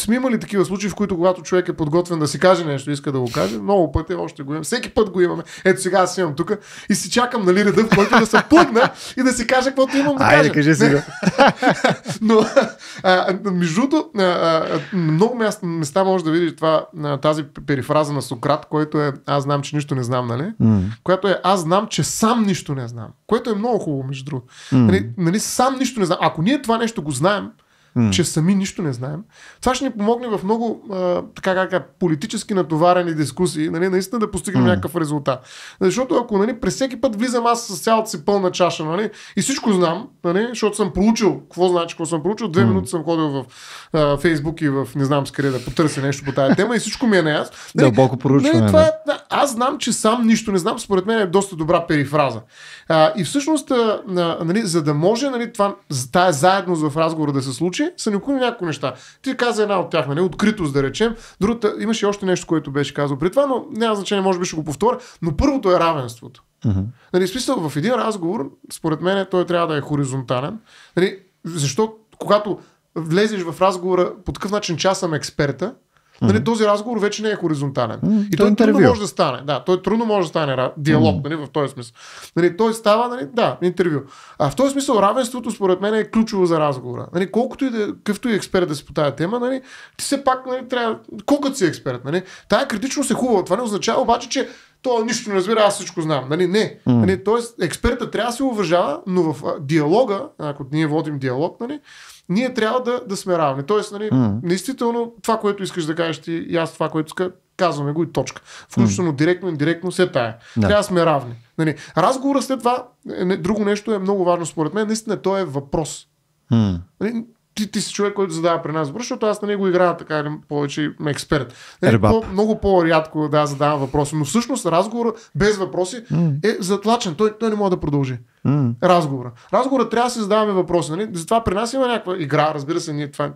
сме имали такива случаи, в които когато човек е подготвен да си каже нещо, иска да го каже, много пъти още го имаме. Всеки път го имаме. Ето сега аз имам тук и си чакам нали, реда, в който да се плъгна и да си кажа каквото имам да кажа. Айде, кажи сега. Но, а, между другото, много място, места може да видиш това, а, тази перифраза на Сократ, който е аз знам, че нищо не знам, нали? Mm. Която е аз знам, че сам нищо не знам. Което е много хубаво, между другото. Mm. Нали, нали, сам нищо не знам. Ако ние това нещо го знаем, mm. че сами нищо не знаем. Това ще ни помогне в много а, така, как, е, политически натоварени дискусии, нали, наистина да постигнем mm. някакъв резултат. Защото ако нали, през всеки път влизам аз с цялата си пълна чаша нали, и всичко знам, нали, защото съм проучил, какво значи, какво съм проучил, две mm. минути съм ходил в а, Фейсбук и в не знам с къде да потърся нещо по тази тема и всичко ми е неясно. Нали, Дълбоко проучване. Нали, това, е, да, аз знам, че сам нищо не знам, според мен е доста добра перифраза. А, и всъщност, а, нали, за да може нали, това, тая заедност в разговора да се случи, са необходими някои неща. Ти каза една от тях, нали? Откритост, да речем. Другата, имаше още нещо, което беше казал при това, но няма значение, може би ще го повторя. Но първото е равенството. Uh-huh. Нали, смисъл, в един разговор, според мен, той трябва да е хоризонтален. Нали, защо, когато влезеш в разговора по такъв начин, че аз съм експерта, Нали, mm-hmm. Този разговор вече не е хоризонтален. Mm-hmm. И той, той е трудно може да стане. Да, той трудно може да стане диалог mm-hmm. нали, в този смисъл. Нали, той става, нали, да, интервю. А в този смисъл равенството според мен е ключово за разговора. Нали, колкото и да, какъвто и експерт да си по тази тема, нали, ти все пак нали, трябва, колкото си експерт, нали, тая критичност е хубава. Това не означава обаче, че то нищо не разбира, аз всичко знам. Нали? Не. Mm. Нали? Тоест, експерта трябва да се уважава, но в диалога, ако ние водим диалог, нали, ние трябва да, да сме равни. Тоест, нали, mm. това, което искаш да кажеш ти и аз това, което иска, казваме го и точка. Включително mm. директно, индиректно, все тая. Да. Трябва да сме равни. Нали, разговорът след това, е, не, друго нещо е много важно според мен, наистина то е въпрос. Mm. Нали, ти, ти си човек, който задава при нас въпрос, защото аз на него играя така или нали, повече експерт. Нали, по, много по-рядко да задавам въпроси, но всъщност разговор без въпроси mm. е затлачен. Той, той не може да продължи. Mm. Разговора. Разговора трябва да си задаваме въпроси. Нали? Затова при нас има някаква игра, разбира се, ние това.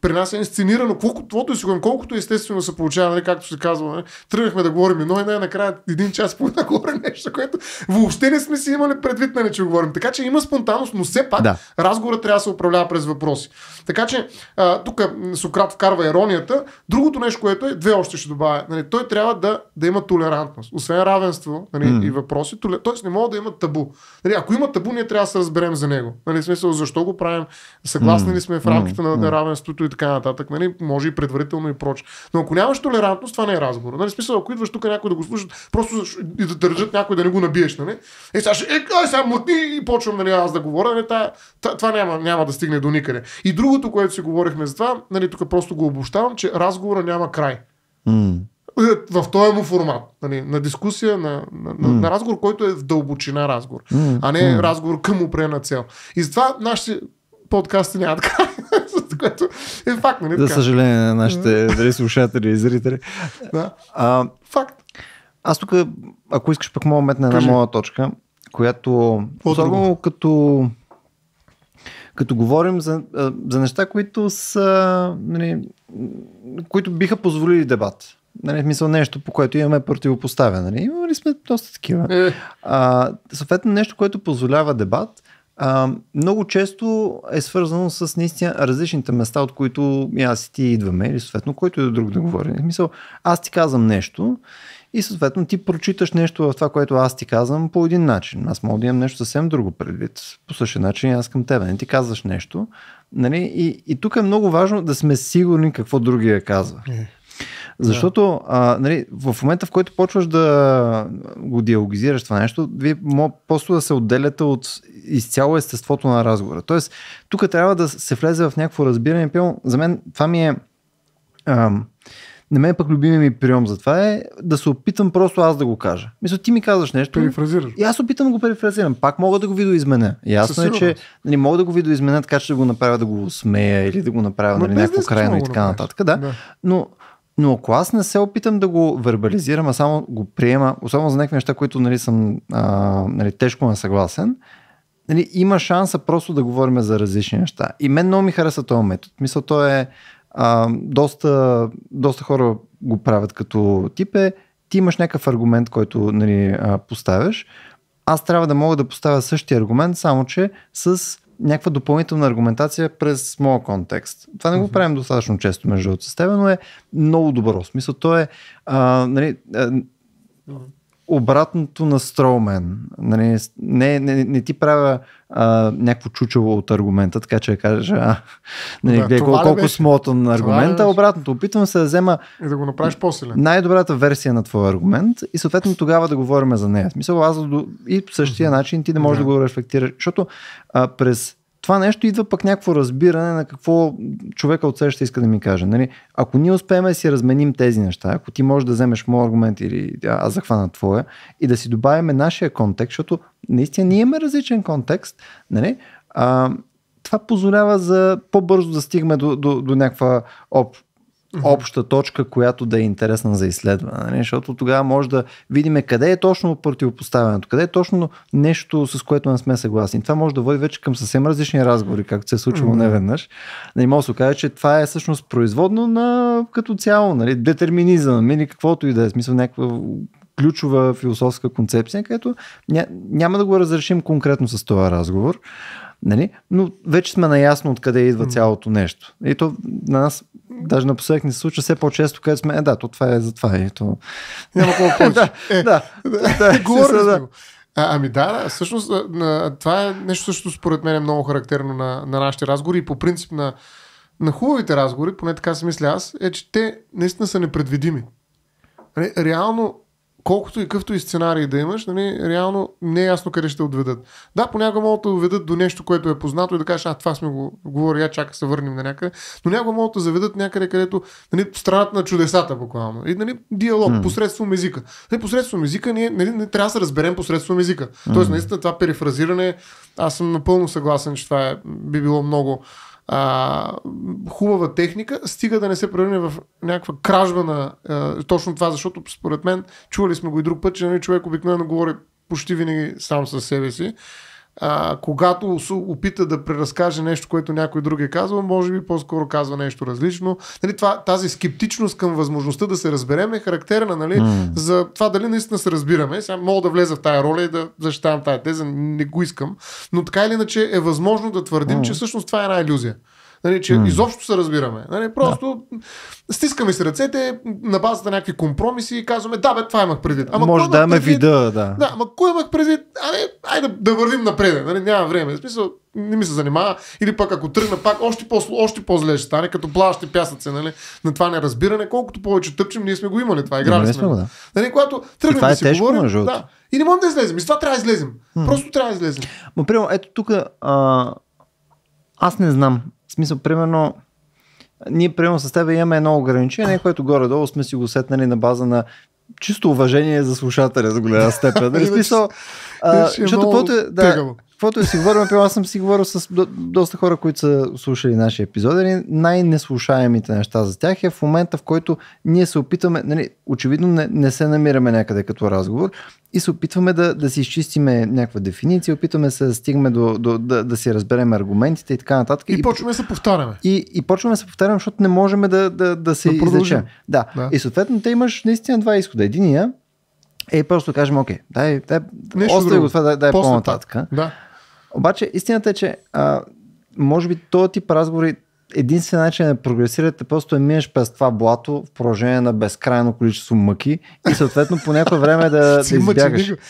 При нас е инсценирано, колкото, и сигурно, колкото естествено се получава, нали? както се казва. Нали? Тръгнахме да говорим едно и най-накрая един час по да говорим нещо, което въобще не сме си имали предвид, нали, че говорим. Така че има спонтанност, но все пак да. разговора трябва да се управлява през въпроси. Така че тук Сократ вкарва иронията. Другото нещо, което е, две още ще добавя. Нали? Той трябва да, да има толерантност. Освен равенство нали, mm. и въпроси, толер... т.е. не мога да има табу. Нали, ако има табу, ние трябва да се разберем за него. Нали, смисъл, защо го правим, съгласни ли сме в рамките на неравенството и така нататък. Нали, може и предварително и проче. Но ако нямаш толерантност, това не е разговор. Нали, смисъл, ако идваш тук някой да го слушат, просто и да държат някой да не го набиеш. Нали? Е, сега, ще, е, ай, сега млъкни и почвам нали, аз да говоря. Нали, това, това няма, няма да стигне до никъде. И другото, което си говорихме за това, нали, тук просто го обобщавам, че разговора няма край. Mm. Е, в този му формат. Нали, на дискусия, на, на, mm. на разговор, който е в дълбочина разговор, mm. а не mm. разговор към упрена цел. И затова нашите подкасти няма, така. което е факт, нали? За съжаление на нашите дали слушатели и зрители. Да. А, факт. Аз тук, ако искаш, пък мога метна една моя точка, която, особено като като говорим за, за неща, които са, нали, които биха позволили дебат. Нали, смисъл, нещо, по което имаме противопоставяне. Нали? Имали сме доста такива. Е. А, съответно, нещо, което позволява дебат, а, много често е свързано с наистина различните места, от които аз и ти идваме, или съответно, който и е друг да говори. смисъл, аз ти казвам нещо и съответно ти прочиташ нещо в това, което аз ти казвам по един начин. Аз мога да имам нещо съвсем друго предвид. По същия начин аз към тебе. Не ти казваш нещо. Нали? И, и тук е много важно да сме сигурни какво другия казва. Е. Защото а, нали, в момента, в който почваш да го диалогизираш това нещо, вие просто да се отделяте от изцяло естеството на разговора. Тоест, тук трябва да се влезе в някакво разбиране. Пълно. За мен това ми е... Ам, на мен пък любими ми прием за това е да се опитам просто аз да го кажа. Мисля, ти ми казваш нещо. Перифразираш. И аз опитам да го перифразирам. Пак мога да го видоизменя. Ясно е, че не нали, мога да го видоизменя така, че да го направя да го смея или да го направя нали, някакво крайно и така нататък. Да. да. Но но ако аз не се опитам да го вербализирам, а само го приема, особено за някакви неща, които нали, съм а, нали, тежко несъгласен, нали, има шанса просто да говорим за различни неща. И мен много ми харесва този метод. Мисля, то е а, доста, доста хора го правят като тип е, ти имаш някакъв аргумент, който нали, а, поставяш. Аз трябва да мога да поставя същия аргумент, само че с някаква допълнителна аргументация през моя контекст. Това не го uh-huh. правим достатъчно често, между другото, с тебе, но е много добро. В смисъл, то е. А, нали, а, обратното на Строумен. Нали, не, не, не ти правя а, някакво чучело от аргумента, така че да кажа, а, нали, да, колко, колко смотан на аргумента, това обратното. Опитвам се да взема и да го направиш по-силен. най-добрата версия на твоя аргумент и съответно тогава да говорим за нея. Смисъл, аз и по същия начин ти не можеш да, да го рефлектираш, защото а, през това нещо идва пък някакво разбиране на какво човека от среща иска да ми каже. Нали? Ако ние успеем да си разменим тези неща, ако ти можеш да вземеш моят аргумент или аз захвана твоя и да си добавяме нашия контекст, защото наистина ние имаме различен контекст, нали? а, това позволява за по-бързо да стигме до, до, до някаква обща точка, която да е интересна за изследване. Не? Нали? Защото тогава може да видим къде е точно противопоставянето, къде е точно нещо, с което не сме съгласни. Това може да води вече към съвсем различни разговори, както се е случвало mm-hmm. неведнъж. Не нали, може да се окаже, че това е всъщност производно на като цяло, нали? детерминизъм или каквото и да е. Смисъл някаква ключова философска концепция, където няма да го разрешим конкретно с този разговор. Нали? Но вече сме наясно откъде идва mm. цялото нещо. И то на нас даже напоследък не се случва все по-често, където сме, е да, то това е за това. Е, то... Няма колко повече. да, е, да, да, да, да. А, ами да, всъщност това е нещо също според мен е много характерно на, на нашите разговори и по принцип на, на хубавите разговори, поне така си мисля аз, е, че те наистина са непредвидими. Реално колкото и къвто и сценарий да имаш, нали, реално не е ясно къде ще отведат. Да, понякога могат да отведат до нещо, което е познато и да кажеш, а това сме го говорили, я чака се върнем на някъде, но някога могат да заведат някъде, където нали, страната на чудесата буквално. И нали, диалог mm. посредством езика. Нали, посредством езика ние нали, не трябва да се разберем посредством езика. Mm. Тоест, наистина това перифразиране, аз съм напълно съгласен, че това е, би било много а, хубава техника, стига да не се превърне в някаква кражба на а, точно това, защото според мен, чували сме го и друг път, че нали, човек обикновено говори почти винаги сам със себе си а, когато опита да преразкаже нещо, което някой друг е казал, може би по-скоро казва нещо различно. Нали, това, тази скептичност към възможността да се разберем е характерна нали, mm. за това дали наистина се разбираме. Сега мога да влеза в тая роля и да защитавам тая теза, не го искам. Но така или иначе е възможно да твърдим, mm. че всъщност това е една иллюзия. Нали, че mm. изобщо се разбираме. Нали, просто да. стискаме се ръцете на базата на някакви компромиси и казваме, да, бе, това имах предвид. Ама Може да имаме вида, да. Да, ама кой имах предвид? Ами, айде да, да вървим напред. Нали, няма време. В смисъл, не ми се занимава. Или пък ако тръгна пак, още, по, още по-зле ще стане, като плащи пясъци, нали? На това неразбиране, колкото повече тъпчем, ние сме го имали това. Играли сме. Да. Нали, когато тръгнем да е си тежко, говорим, да. да. И не можем да излезем. И с това трябва да излезем. Mm. Просто трябва да излезем. Ма, примерно, ето тук а... аз не знам. В смисъл, примерно, ние примерно с теб имаме едно ограничение, което горе-долу сме си го сетнали на база на чисто уважение за слушателя за голяма степен. Нали? смисъл, а, е защото много... Е- да, каквото и си говорим, аз съм си говорил с до, доста хора, които са слушали нашия епизод. най-неслушаемите неща за тях е в момента, в който ние се опитваме, нали, очевидно не, не се намираме някъде като разговор и се опитваме да, да си изчистиме някаква дефиниция, опитваме се да стигме, до, до да, да си разберем аргументите и така нататък. И, и почваме да се повтаряме. И, и почваме да се повтаряме, защото не можем да, да, да се да излечем. Да. да. И съответно те имаш наистина два изхода. Единия е просто кажем, окей, дай, дай, остави го това, дай, дай по-нататък. Да. Обаче истината е, че а, може би този тип разговори единствен начин да прогресирате просто е минеш през това блато в продължение на безкрайно количество мъки и съответно по някое време да, да избягаш. Мъченик,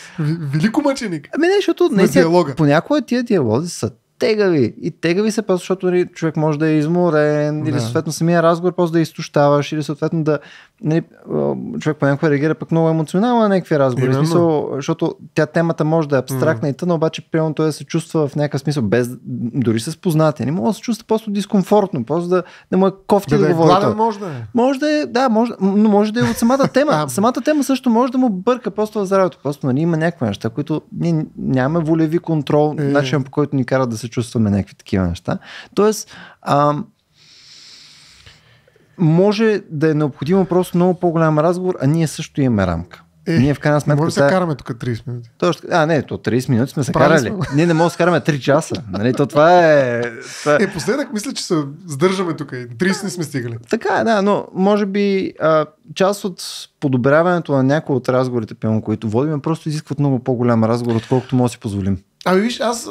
велико мъченик. Ами не, защото наистина, понякога тия диалози са тегави. И тегави се просто, защото нали, човек може да е изморен, да. или съответно самия разговор просто да изтощаваш, или съответно да... Нали, човек понякога реагира пък много емоционално на някакви разговори. Смисъл, защото тя темата може да е абстрактна mm. и тъна, обаче примерно той да се чувства в някакъв смисъл, без дори с познати. Не може да се чувства просто дискомфортно, просто да не му е кофти да, да, да е говори. може да е. Може да е, да, може, но може да е от самата тема. самата тема също може да му бърка просто в здравето. Просто нали, има някакви неща, които ние нямаме волеви контрол, е. начинът по който ни карат да се чувстваме някакви такива неща. Тоест, а, може да е необходимо просто много по-голям разговор, а ние също имаме рамка. Е, ние в крайна сметка. Може да се караме тук 30 минути. Точно. А, не, то 30 минути сме се Прави карали. Сме. Ние не можем да се караме 3 часа. Нали? То това е. Това... Е, е последък мисля, че се сдържаме тук. 30 не сме стигали. Така, е, да, но може би а, част от подобряването на някои от разговорите, пълно, които водим, просто изискват много по-голям разговор, отколкото може да си позволим. Ами виж, аз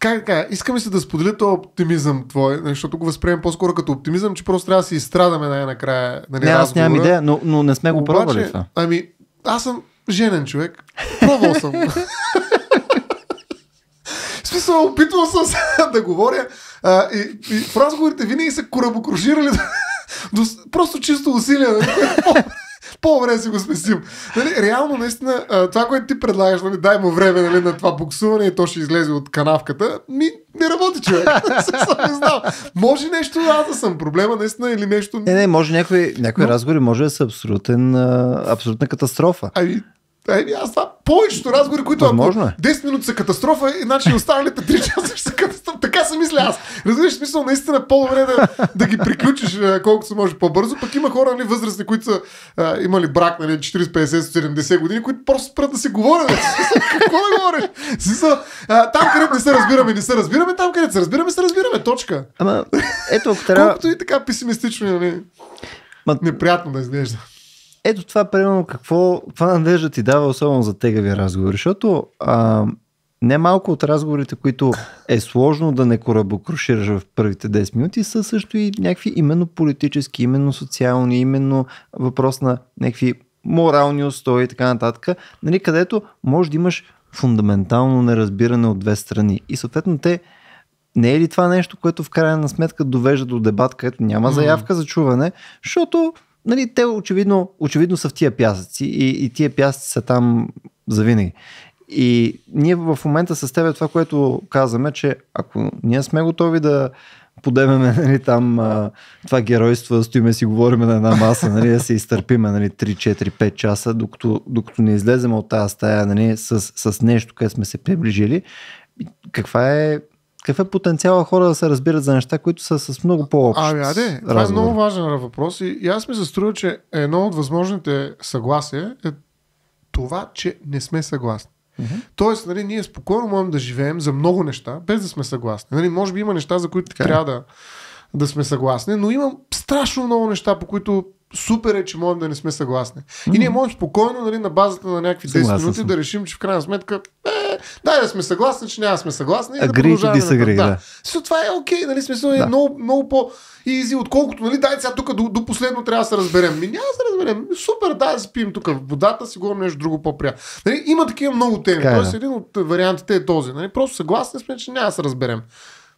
как така, искам се да споделя този оптимизъм твой, нали, защото го възприемам по-скоро като оптимизъм, че просто трябва да се изстрадаме най-накрая. Нали, не, аз нямам идея, но, но не сме го Обаче, пробвали това. Ами, аз съм женен човек. Пробвал съм. смисъл, опитвал съм се да говоря а, и, и в разговорите винаги са корабокружирали просто чисто усилия. Нали? по-добре си го спесим. Нали, реално, наистина, това, което ти предлагаш, нали, дай му време нали, на това буксуване и то ще излезе от канавката, ми не работи човек. не знам. Може нещо аз да съм проблема, наистина, или нещо... Не, не, може някои, някои Но... разговори може да са абсолютен, абсолютна катастрофа. Ами, е, ами аз това повечето разговори, които Възможно е. 10 минути са катастрофа, иначе е, останалите 3 часа ще са катастрофа. Така съм мисля аз. Разбираш, смисъл наистина е по-добре да, да ги приключиш е, колкото се може по-бързо. Пък има хора, нали, възрастни, които са а, имали брак, нали, 40, 50, 70 години, които просто спрат да се говорят. Какво да говориш? Смисъл, а, там, където не се разбираме, не се разбираме, там, където се разбираме, се разбираме. Точка. Ама, ето, трябва... Колкото и така песимистично, нали, Ма... неприятно да изглежда ето това, примерно, какво, това надежда ти дава, особено за тегави разговори, защото а, не малко от разговорите, които е сложно да не корабокрушираш в първите 10 минути, са също и някакви именно политически, именно социални, именно въпрос на някакви морални устои и така нататък, нали, където може да имаш фундаментално неразбиране от две страни. И съответно те не е ли това нещо, което в крайна сметка довежда до дебат, където няма заявка за чуване, защото нали, те очевидно, очевидно са в тия пясъци и, и тия пясъци са там завинаги. И ние в момента с теб това, което казваме, че ако ние сме готови да подемеме нали, там а, това геройство, да стоиме си говориме на една маса, нали, да се изтърпиме нали, 3, 4, 5 часа, докато, докато не излезем от тази стая нали, с, с нещо, където сме се приближили, каква е какъв е потенциала хора да се разбират за неща, които са с много по-общо Ами, аде, това е много важен въпрос и, и аз ми се струва, че едно от възможните съгласия е това, че не сме съгласни. Mm-hmm. Тоест, нали, ние спокойно можем да живеем за много неща, без да сме съгласни. Нали, може би има неща, за които така. Е. трябва да, да сме съгласни, но има страшно много неща, по които супер е, че можем да не сме съгласни. Mm-hmm. И ние можем спокойно, нали, на базата на някакви 10 Съгласна минути, съм. да решим, че в крайна сметка, е, да, да сме съгласни, че няма сме съгласни. Agree и да продължаваме. Disagree, да. да. So, това е окей, okay, нали, смисъл е много, много по изи, отколкото, нали, дай сега тук до, до, последно трябва да се разберем. Ми няма да се разберем. Супер, да, да спим тук. Водата си говорим нещо друго по прия Нали, има такива много теми. Е, Тоест, един от вариантите е този. Нали, просто съгласни сме, че няма да се разберем.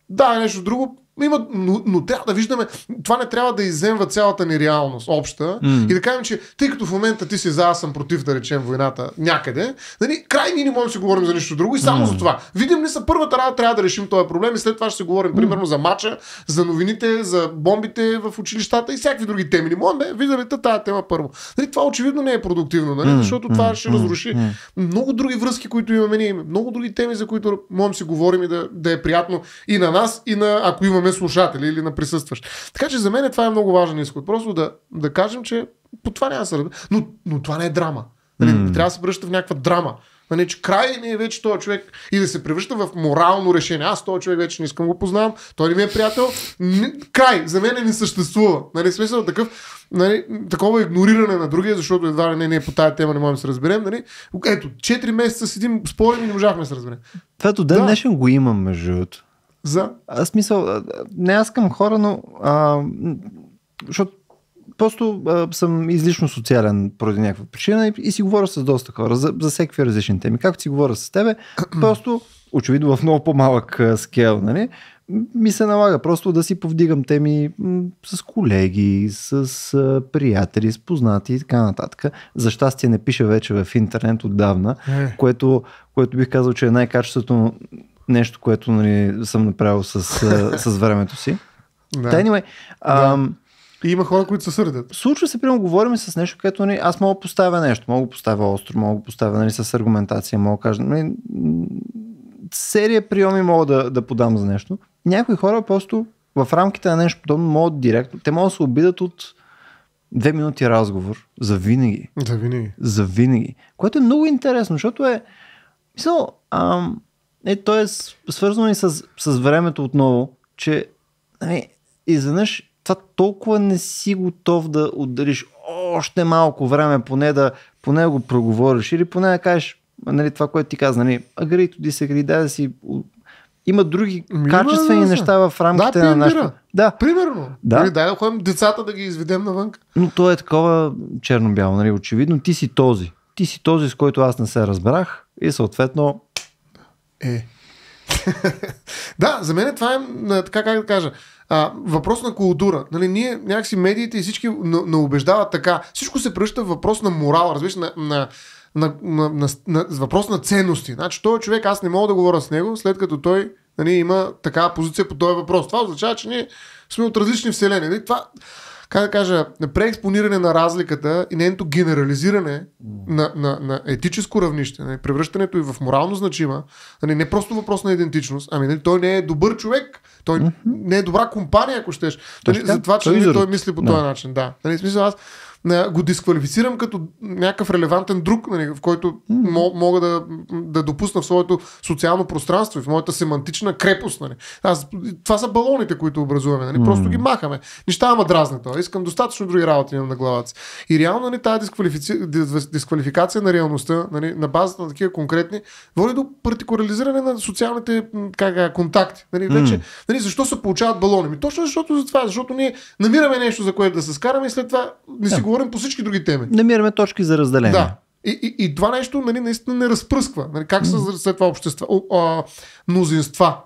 Да, нещо друго, има, но, но трябва да виждаме, това не трябва да иземва цялата ни реалност обща mm. и да кажем, че тъй като в момента ти си за, аз съм против да речем войната някъде, нали, край ние не можем да си говорим за нищо друго и само mm. за това. Видим ли са първата рада, трябва да решим този проблем и след това ще си говорим mm. примерно за мача, за новините, за бомбите в училищата и всякакви други теми. Не можем да видим ли тази тема първо. Нали, това очевидно не е продуктивно, нали, защото mm. това ще mm. разруши mm. много други връзки, които имаме ние, много други теми, за които можем да си говорим и да, да е приятно и на нас, и на ако имаме имаме слушатели или на присъстващ. Така че за мен това е много важен изход. Просто да, да кажем, че по това няма да се но, но това не е драма. Нали, mm. Трябва да се превръща в някаква драма. Нали, че край ми е вече този човек и да се превръща в морално решение. Аз този човек вече не искам го познавам, той не ми е приятел. Не, край, за мен не съществува. Нали, смисъл такъв, нали, такова игнориране на другия, защото едва ли не, не по тая тема не можем да се разберем. Нали. Ето, 4 месеца седим, спорим и не можахме да се разберем. Това до ден да. днешен го имам, между другото за... Аз смисъл, не аз към хора, но... А, защото просто а, съм излишно социален поради някаква причина и, и си говоря с доста хора за, за всеки различни теми. Както си говоря с тебе, просто, очевидно в много по-малък а, скел, нали? ми се налага просто да си повдигам теми с колеги, с приятели, с познати и така нататък. За щастие не пише вече в интернет отдавна, е. което, което бих казал, че е най-качеството нещо, което нали, съм направил с, с времето си. Да. anyway, да. Ам, и има хора, които се сърдят. Случва се, примерно, говорим с нещо, което нали, аз мога да поставя нещо, мога да поставя остро, мога да поставя нали, с аргументация, мога да кажа. Нали, серия приеми мога да, да подам за нещо. Някои хора просто в рамките на нещо подобно могат директно, те могат да се обидат от две минути разговор за винаги. За винаги. За винаги. Което е много интересно, защото е... Мисъл, ам, е, то е свързано и с, с времето отново, че е, изведнъж това толкова не си готов да отдариш още малко време, поне да, поне го проговориш или поне да кажеш нали, това, което ти каза, нали, agree to disagree, да си има други Мина, качествени да, неща в рамките да, на нашата. Да, примерно. Да. Или нали, дай да ходим децата да ги изведем навън. Но то е такова черно-бяло, нали? Очевидно, ти си този. Ти си този, с който аз не се разбрах и съответно е. да, за мен е това е, така как да кажа, а, въпрос на култура. Нали, ние някакси медиите и всички наубеждават така. Всичко се превръща в въпрос на морал, разбираш, на, на на, на, на, на, въпрос на ценности. Значи този човек, аз не мога да говоря с него, след като той нали, има такава позиция по този въпрос. Това означава, че ние сме от различни вселени. Нали? Това, как да кажа, преекспониране на разликата и нейното генерализиране на, на, на етическо равнище, на нали, превръщането и в морално значима, не, нали, не просто въпрос на идентичност, ами не, нали, той не е добър човек, той не е добра компания, ако щеш. Той, за това, че той, е той мисли по да. този начин, да. Нали, смисъл, аз го дисквалифицирам като някакъв релевантен друг, нали, в който mm-hmm. мога да, да допусна в своето социално пространство и в моята семантична крепост. Нали. Аз, това са балоните, които образуваме. Mm-hmm. Просто ги махаме. Неща ама дразне това. Искам достатъчно други работи имам на главата си. И реално не тази дисквалифици... дисквалификация на реалността на базата на такива конкретни води до партикурализиране на социалните как, контакти. вече, mm-hmm. защо се получават балони? Ми, точно защото за това, защото ние намираме нещо, за което да се скараме и след това не си го говорим по всички други теми. Намираме точки за разделение. Да. И, и, и това нещо нали, наистина не разпръсква. Нали, как са mm. след това общества, а, мнозинства?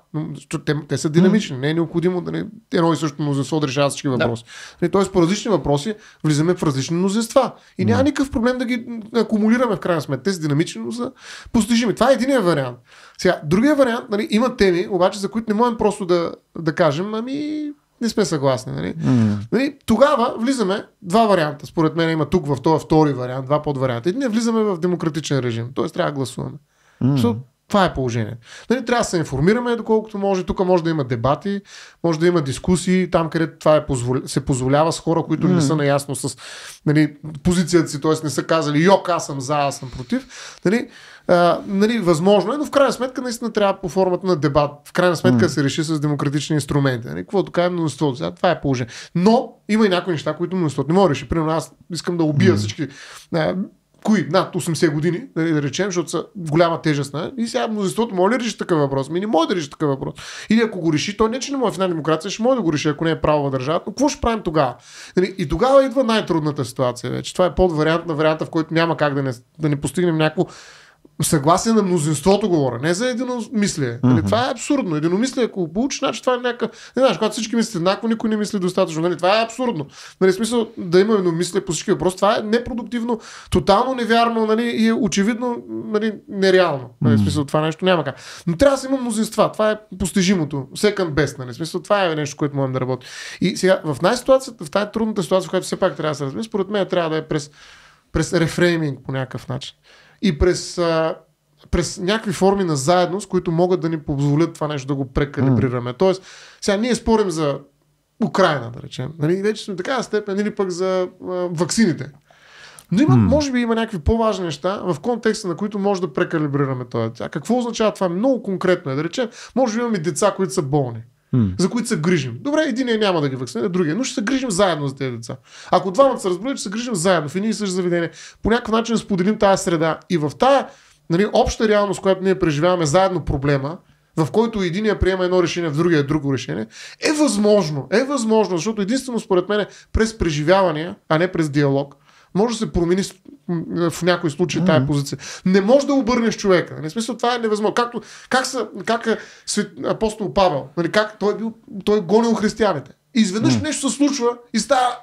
Те, те са динамични. Mm. Не е необходимо да нали, едно и също мнозинство да решава всички въпроси. Да. Нали, Тоест по различни въпроси влизаме в различни мнозинства. И няма mm. никакъв проблем да ги акумулираме в крайна сметка. Те са динамични, но са постижими. Това е единия вариант. Сега, другия вариант, нали, има теми, обаче, за които не можем просто да, да кажем, ами не сме съгласни. Нали? Mm. Нали, тогава влизаме, два варианта, според мен има тук в този втори вариант, два подварианта. Един влизаме в демократичен режим, т.е. трябва да гласуваме. Mm. Защото това е положение. Нали, трябва да се информираме доколкото може. Тук може да има дебати, може да има дискусии, там където това е позвол... се позволява с хора, които mm. не са наясно с нали, позицията си, т.е. не са казали, йок, аз съм за, аз съм против. Нали, а, нали, възможно е, но в крайна сметка наистина трябва по формата на дебат. В крайна сметка mm. се реши с демократични инструменти. Нали, каквото каже мнозинството. Сега това е положение. Но има и някои неща, които мнозинството не може да реши. Примерно аз искам да убия mm. всички кои над 80 години, да, да речем, защото са голяма тежест. Не? Нали? И сега мнозинството може ли да реши такъв въпрос? Ми не може да реши такъв въпрос. Или ако го реши, то не че не може в една демокрация, ще може да го реши, ако не е правова държава. Но какво ще правим тогава? Нали, и тогава идва най-трудната ситуация вече. Това е под вариант на варианта, в който няма как да не, да не постигнем някакво съгласие на мнозинството говоря, не за единомислие. Mm-hmm. Нали, това е абсурдно. Единомислие, ако получиш, значи това е някакъв. Не знаеш, когато всички мислят еднакво, никой не мисли достатъчно. Нали, това е абсурдно. Нали, смисъл да има единомислие по всички въпроси, това е непродуктивно, тотално невярно нали, и е очевидно нали, нереално. Нали, смисъл това нещо няма как. Но трябва да има мнозинства. Това е постижимото. Second best. Нали, смисъл това е нещо, което можем да работи. И сега в най ситуацията, в тази трудната ситуация, в която все пак трябва да се размисли, според мен трябва да е през, през рефрейминг по някакъв начин и през, а, през някакви форми на заедност, които могат да ни позволят това нещо да го прекалибрираме. Mm. Тоест, сега ние спорим за Украина, да речем. Нали, вече сме така степен или нали, пък за а, ваксините. Но има, mm. може би има някакви по-важни неща, в контекста на които може да прекалибрираме този. А какво означава това? Много конкретно е да речем, може би имаме деца, които са болни mm. за които се грижим. Добре, един е няма да ги вакцинира, другия, но ще се грижим заедно за тези деца. Ако двамата се разбрали, ще се грижим заедно в едни и същи заведения. По някакъв начин споделим тази среда. И в тази нали, обща реалност, която ние преживяваме заедно проблема, в който единия приема едно решение, в другия е друго решение, е възможно. Е възможно, защото единствено според мен е през преживявания, а не през диалог, може да се промени е, в някой случай mm-hmm. тая позиция. Не може да обърнеш човека. Не смисъл, това е невъзможно. Както, как, са, как е свет, апостол Павел, нали, как той, бил, той е гонил християните. И изведнъж mm-hmm. нещо се случва и става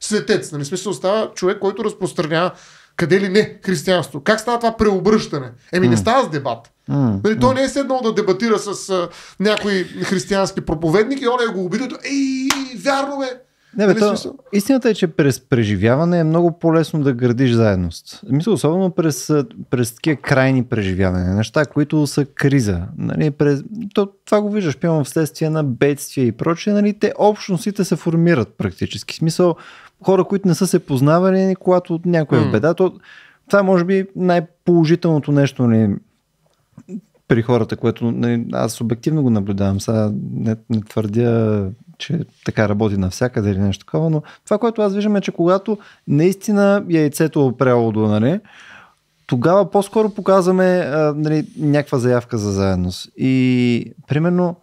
светец. Нали, смисъл, става човек, който разпространява къде ли не християнство. Как става това преобръщане? Еми mm. не става с дебат. Mm. Нали, той не е седнал да дебатира с а, някой християнски проповедник и он е го обидил. Ей, вярно бе, не, бе, нали, то, истината е, че през преживяване е много по-лесно да градиш заедност. Мисля, особено през, през такива крайни преживявания, неща, които са криза. Нали, през, то, това го виждаш, в вследствие на бедствия и прочие. Нали, те общностите се формират практически. В смисъл, хора, които не са се познавали, нали, когато някой е в беда, то това може би най-положителното нещо нали, при хората, което нали, аз субективно го наблюдавам. Сега не, не твърдя че така работи навсякъде или нещо такова, но това, което аз виждам е, че когато наистина яйцето е опряло до, нали, тогава по-скоро показваме нали, някаква заявка за заедност. И примерно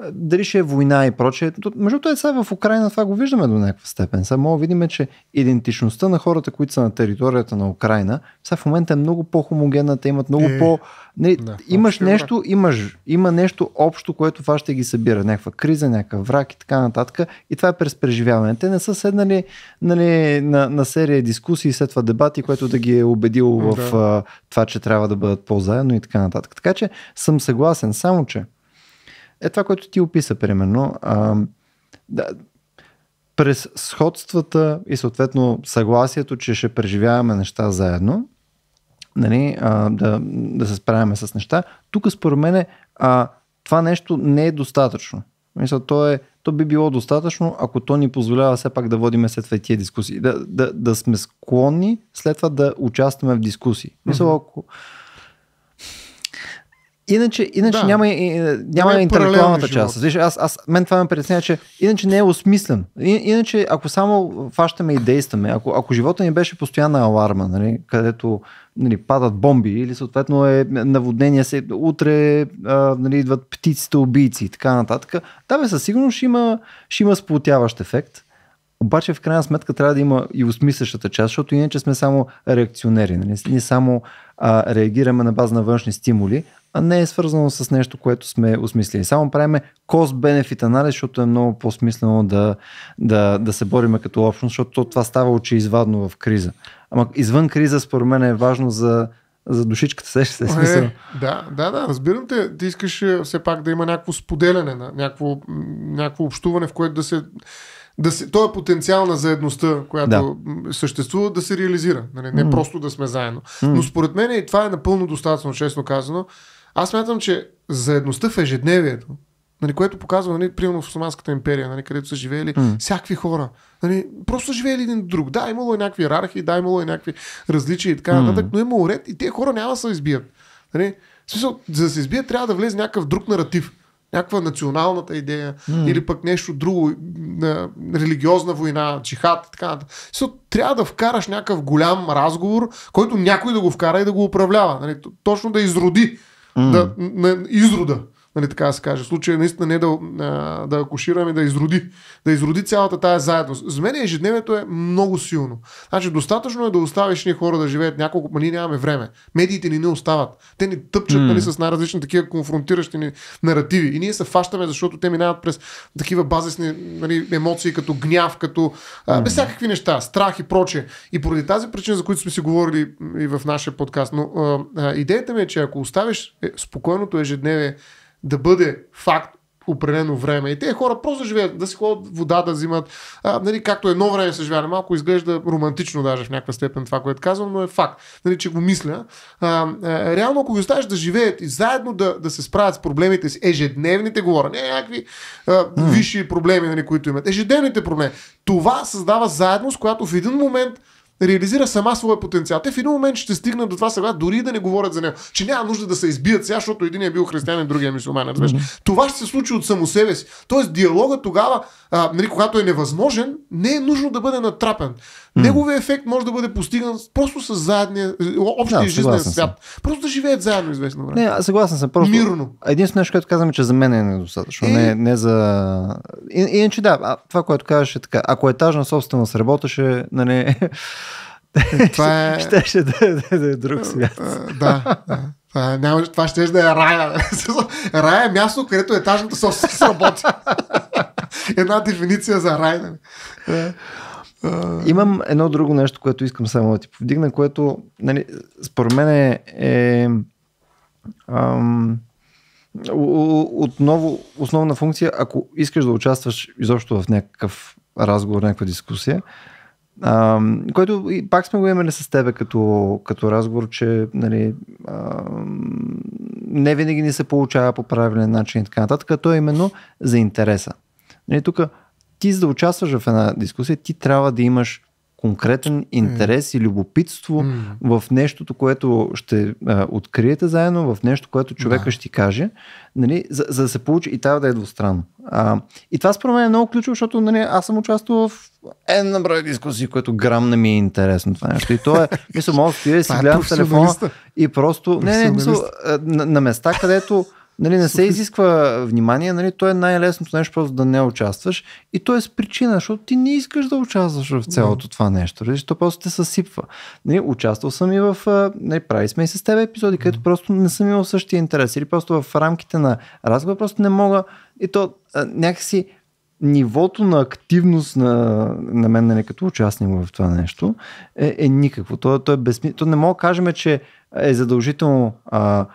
е, дали ще е война и прочее. Между другото, е, сега в Украина това го виждаме до някаква степен. Сега мога видим, че идентичността на хората, които са на територията на Украина, сега в момента е много по-хомогенна, те имат много е, по... Не, нали, не, имаш нещо, враг. имаш, има нещо общо, което това ще ги събира. Някаква криза, някакъв враг и така нататък. И това е през преживяване. Те не са седнали нали, на, на серия дискусии, след това дебати, което да ги е убедило да. в това, че трябва да бъдат по-заедно и така нататък. Така че съм съгласен, само че е това, което ти описа, примерно. А, да, през сходствата и съответно съгласието, че ще преживяваме неща заедно, нали, а, да, да се справяме с неща, тук според мен а, това нещо не е достатъчно. Мисля, то, е, то би било достатъчно, ако то ни позволява все пак да водиме след това тия дискусии. Да, да, да сме склонни след това да участваме в дискусии. Мисля, mm-hmm. ако Иначе, иначе да. няма, няма е интелектуалната част. Виж, аз, аз, мен това ме притеснява, че иначе не е осмислен. И, иначе, ако само фащаме и действаме, ако, ако живота ни беше постоянна аларма, нали, където нали, падат бомби или съответно е наводнение, се, утре а, нали, идват птиците убийци и така нататък, да бе, със сигурност ще има, ще има сплотяващ ефект. Обаче в крайна сметка трябва да има и осмислящата част, защото иначе сме само реакционери. Нали? Ние само а, реагираме на база на външни стимули, а не е свързано с нещо, което сме осмислили. Само правиме cost-benefit анализ, защото е много по-смислено да, да, да се бориме като общност, защото това става очеизвадно в криза. Ама извън криза, според мен, е важно за, за душичката, се ще се е е, смисъл. Е, да, да, да, разбирам те. Ти искаш е, все пак да има някакво споделяне, на, някакво, някакво общуване, в което да се да се, то е потенциал на заедността, която да. съществува, да се реализира. Нали, не, Не mm. просто да сме заедно. Mm. Но според мен и това е напълно достатъчно, честно казано. Аз мятам, че заедността в ежедневието, нали, което показва, нали, примерно в Османската империя, нали, където са живеели mm. всякакви хора. Нали, просто са живеели един друг. Да, имало е някакви иерархии, да, имало е някакви различия и така нататък, mm. но е имало ред и тези хора няма да се избият. Нали? В смисъл, за да се избият, трябва да влезе някакъв друг наратив. Някаква националната идея mm. или пък нещо друго, на, религиозна война, чихат и така нататък. Трябва да вкараш някакъв голям разговор, който някой да го вкара и да го управлява. Нали? Точно да изроди mm. да, на изрода нали, така да се каже. Случая е наистина не да, да акушираме, да изроди, да изроди цялата тая заедност. За мен ежедневието е много силно. Значи достатъчно е да оставиш ние хора да живеят няколко, но нали, ние нямаме време. Медиите ни не остават. Те ни тъпчат mm. нали, с най-различни такива конфронтиращи ни наративи. И ние се фащаме, защото те минават през такива базисни нали, емоции, като гняв, като а, без всякакви неща, страх и прочее. И поради тази причина, за които сме си говорили и в нашия подкаст. Но а, а, идеята ми е, че ако оставиш е, спокойното ежедневие да бъде факт определено време. И те хора просто живеят, да си ходят вода, да взимат. А, нали, както едно време се живяли, малко изглежда романтично даже в някаква степен това, което казвам, но е факт, нали, че го мисля. А, а, реално, ако ги оставиш да живеят и заедно да, да се справят с проблемите си, ежедневните говоря, не някакви а, mm. висши проблеми, нали, които имат, ежедневните проблеми, това създава заедност, която в един момент реализира сама своя потенциал. Те в един момент ще стигнат до това сега, дори да не говорят за него. Че няма нужда да се избият сега, защото един е бил християнин, другия е мисломан. Mm-hmm. Това ще се случи от само себе си. Тоест диалога тогава, а, нали, когато е невъзможен, не е нужно да бъде натрапен. Неговият Неговия ефект може да бъде постигнат просто с задния, е, общия да, жизнен свят. Съм. Просто да живеят заедно известно време. Не, съгласен съм. Просто... Мирно. Единственото нещо, което казвам, е, че за мен е недостатъчно. Е... Не, не за... И, иначе да, а, това, което казваш е така. Ако етажна собственост работеше, не... Нали, това е... Щеше да, да, да е друг е, свят. Е, да, да. Това, няма, това ще да е рая. рая е място, където етажната собственост работи. Една дефиниция за рай. Да. Нали? Имам едно друго нещо, което искам само да ти повдигна, което нали, според мен е, е ам, отново основна функция, ако искаш да участваш изобщо в някакъв разговор, някаква дискусия, ам, което и пак сме го имали с тебе като, като разговор, че нали, ам, не винаги ни се получава по правилен начин и така нататък, то е именно за интереса. Нали, тук ти за да участваш в една дискусия, ти трябва да имаш конкретен интерес mm. и любопитство mm. в нещото, което ще а, откриете заедно, в нещо, което човека да. ще ти каже, нали, за, за да се получи и трябва да е двустранно. А, и това според мен е много ключово, защото нали, аз съм участвал в една броя брой дискусии, което грам не ми е интересно това нещо. И то е, мисля, мога да си е гледам телефона и просто... Не, не, мисъл, на, на места, където Нали, не се изисква внимание, нали, то е най-лесното нещо просто да не участваш и то е с причина, защото ти не искаш да участваш в цялото това нещо, нали, защото просто те съсипва. Нали, участвал съм и в, нали, прави сме и с теб епизоди, където просто не съм имал същия интерес или просто в рамките на разговор просто не мога и то някакси нивото на активност на, на мен, нали, като участник в това нещо, е, е никакво. То, то, е безсмис... то не мога да кажем, че е задължително а,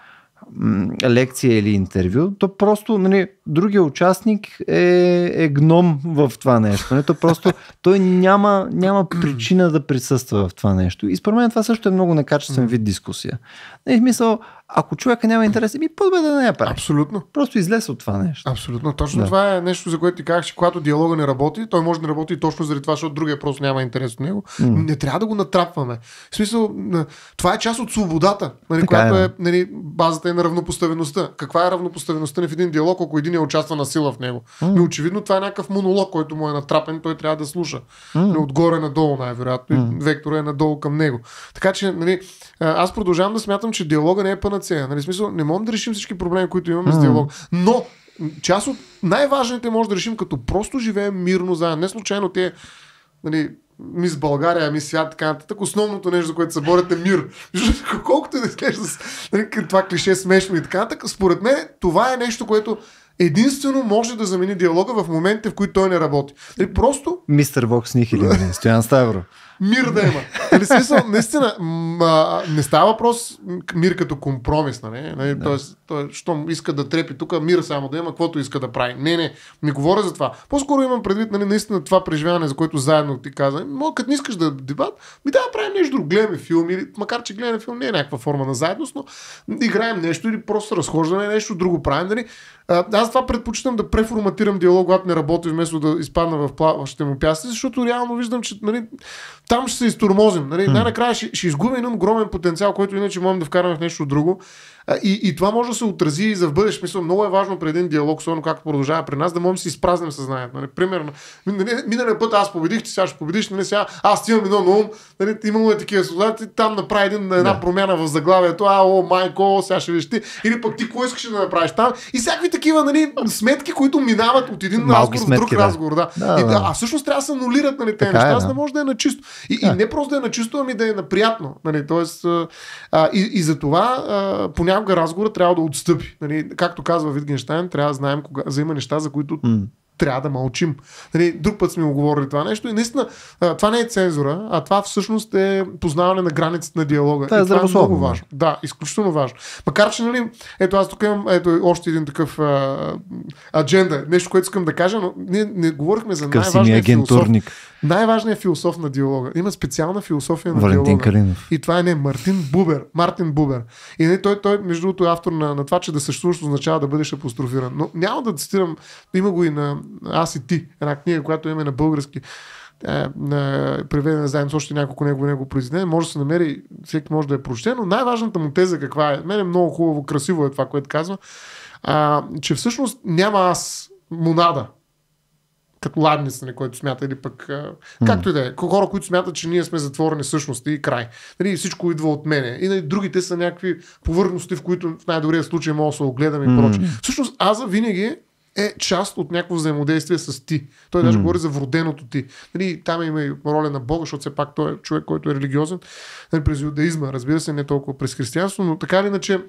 лекция или интервю, то просто нали, другия участник е, е гном в това нещо. Не? Нали? То просто той няма, няма причина да присъства в това нещо. И според мен това също е много некачествен вид дискусия. Нали, в смисъл, ако човека няма интерес, ми по-добре да не я прави. Абсолютно. Просто излез от това нещо. Абсолютно. Точно да. това е нещо, за което ти казах, че когато диалога не работи, той може да работи точно заради това, защото другия просто няма интерес от него. Mm. Не трябва да го натрапваме. В смисъл, това е част от свободата, нали, която е, е нали, базата е на равнопоставеността. Каква е равнопоставеността в един диалог, ако един е участва на сила в него? Mm. Но очевидно това е някакъв монолог, който му е натрапен, той трябва да слуша. Mm. Но отгоре надолу, най-вероятно. Mm. Вектора е надолу към него. Така че, нали, аз продължавам да смятам, че диалога не е пъна ръце. Нали, смисъл, не можем да решим всички проблеми, които имаме mm. с диалог. Но част от най-важните може да решим, като просто живеем мирно заедно. Не случайно те нали, мис България, мис свят, така нататък. Основното нещо, за което се борят е мир. Колкото и да изглежда нали, това клише смешно и така нататък, според мен това е нещо, което единствено може да замени диалога в моментите, в които той не работи. Нали, просто... Мистер Бокс Нихилин, Стоян Ставро мир да има. Нали, смисъл, наистина, м- не става въпрос мир като компромис, нали? нали да. Тоест, той, що иска да трепи тук, мир само да има, каквото иска да прави. Не, не, не говоря за това. По-скоро имам предвид, нали, наистина това преживяване, за което заедно ти каза, мога, като не искаш да дебат, ми да, правим нещо друго, гледаме филм, или, макар че гледаме филм не е някаква форма на заедност, но играем нещо или просто разхождаме нещо друго правим, нали? Аз това предпочитам да преформатирам диалог, когато не работи, вместо да изпадна в плаващите му пясъци, защото реално виждам, че нали, там ще се изтормозим. Нали? Mm. Най-накрая ще, ще изгубим един огромен потенциал, който иначе можем да вкараме в нещо друго. И, и това може да се отрази и за в бъдеще. Мисля, много е важно при един диалог, особено както продължава при нас, да можем да си изпразнем съзнанието. Нали? Примерно, нали, миналия път аз победих, ти сега ще победиш, нали? сега аз ти имам едно на ум, нали? имало е такива солдати, там направи един, една да. промяна в заглавието, а, о, майко, сега ще видиш ти, или пък ти кое искаш да направиш там. И всякакви такива нали, сметки, които минават от един Малки разговор сметки, в друг да. разговор. Да. Да, и, да. да. А всъщност трябва да се анулират нали, тези е, неща, е, да. не може да е на чисто. И, да. и е. не просто да е на чисто, ами да е наприятно. Нали? Тоест, а, и, и за това а, понякога разговора трябва да отстъпи. Нали, както казва Витгенштайн, трябва да знаем кога, за има неща, за които mm. трябва да мълчим. Нали, друг път сме оговорили това нещо и наистина това не е цензура, а това всъщност е познаване на границите на диалога. Та, е и това е много важно. Нали? Да, изключително важно. Макар че, нали, ето аз тук имам ето, още един такъв а, адженда, нещо, което искам да кажа, но ние не говорихме за най-важния философ. Най-важният философ на диалога. Има специална философия на Валентин диалога. Калинов. И това е не Мартин Бубер. Мартин Бубер. И не, той, той, между другото, е автор на, на това, че да съществуваш означава да бъдеш апострофиран. Но няма да цитирам, има го и на Аз и ти, една книга, която има на български е, на преведена заедно с още няколко негови него произведения. Може да се намери, всеки може да е прочете, но най-важната му теза каква е? Мене е много хубаво, красиво е това, което казва, а, че всъщност няма аз монада, като ладница, на който смята, или пък mm. както и да е, хора, които смятат, че ние сме затворени всъщност и край. Нали, всичко идва от мене. И нали, другите са някакви повърхности, в които в най-добрия случай мога да се огледам и прочее. Mm. Всъщност аз винаги е част от някакво взаимодействие с ти. Той даже mm говори за вроденото ти. Нали, там има и роля на Бога, защото все пак той е човек, който е религиозен нали, през юдаизма, разбира се, не толкова през християнство, но така или иначе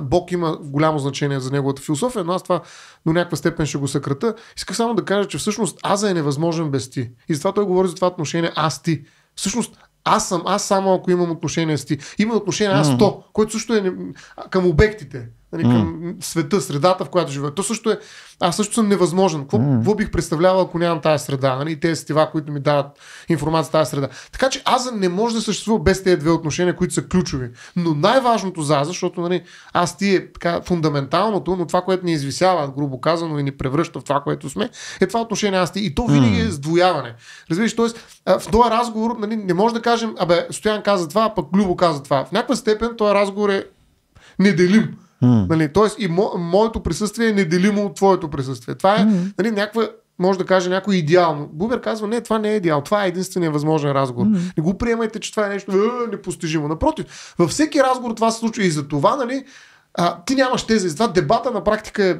Бог има голямо значение за неговата философия, но аз това до някаква степен ще го съкрата. Исках само да кажа, че всъщност аз е невъзможен без ти. И затова той говори за това отношение аз-ти. Всъщност аз съм аз само ако имам отношение с ти. Има отношение аз-то, mm-hmm. което също е към обектите нали, към mm. света, средата, в която живея. То също е, аз също съм невъзможен. Какво, mm. какво бих представлявал, ако нямам тази среда? Нали, тези сетива, които ми дават информация тази среда. Така че аз не може да съществува без тези две отношения, които са ключови. Но най-важното за аз, защото нали, аз ти е така, фундаменталното, но това, което ни извисява, грубо казано, и ни превръща в това, което сме, е това отношение аз ти. И то винаги mm. е сдвояване. Разбираш, т.е. в този разговор нали, не може да кажем, абе, Стоян каза това, а пък Любо каза това. В някаква степен този разговор е неделим. Mm. Нали, тоест и мо, моето присъствие е неделимо от твоето присъствие. Това е mm. нали, някаква може да каже някой идеално. Бубер казва, не, това не е идеал, това е единствения възможен разговор. Mm-hmm. Не го приемайте, че това е нещо е, непостижимо. Напротив, във всеки разговор това се случва и за това, нали, а, ти нямаш тези. Затова дебата на практика е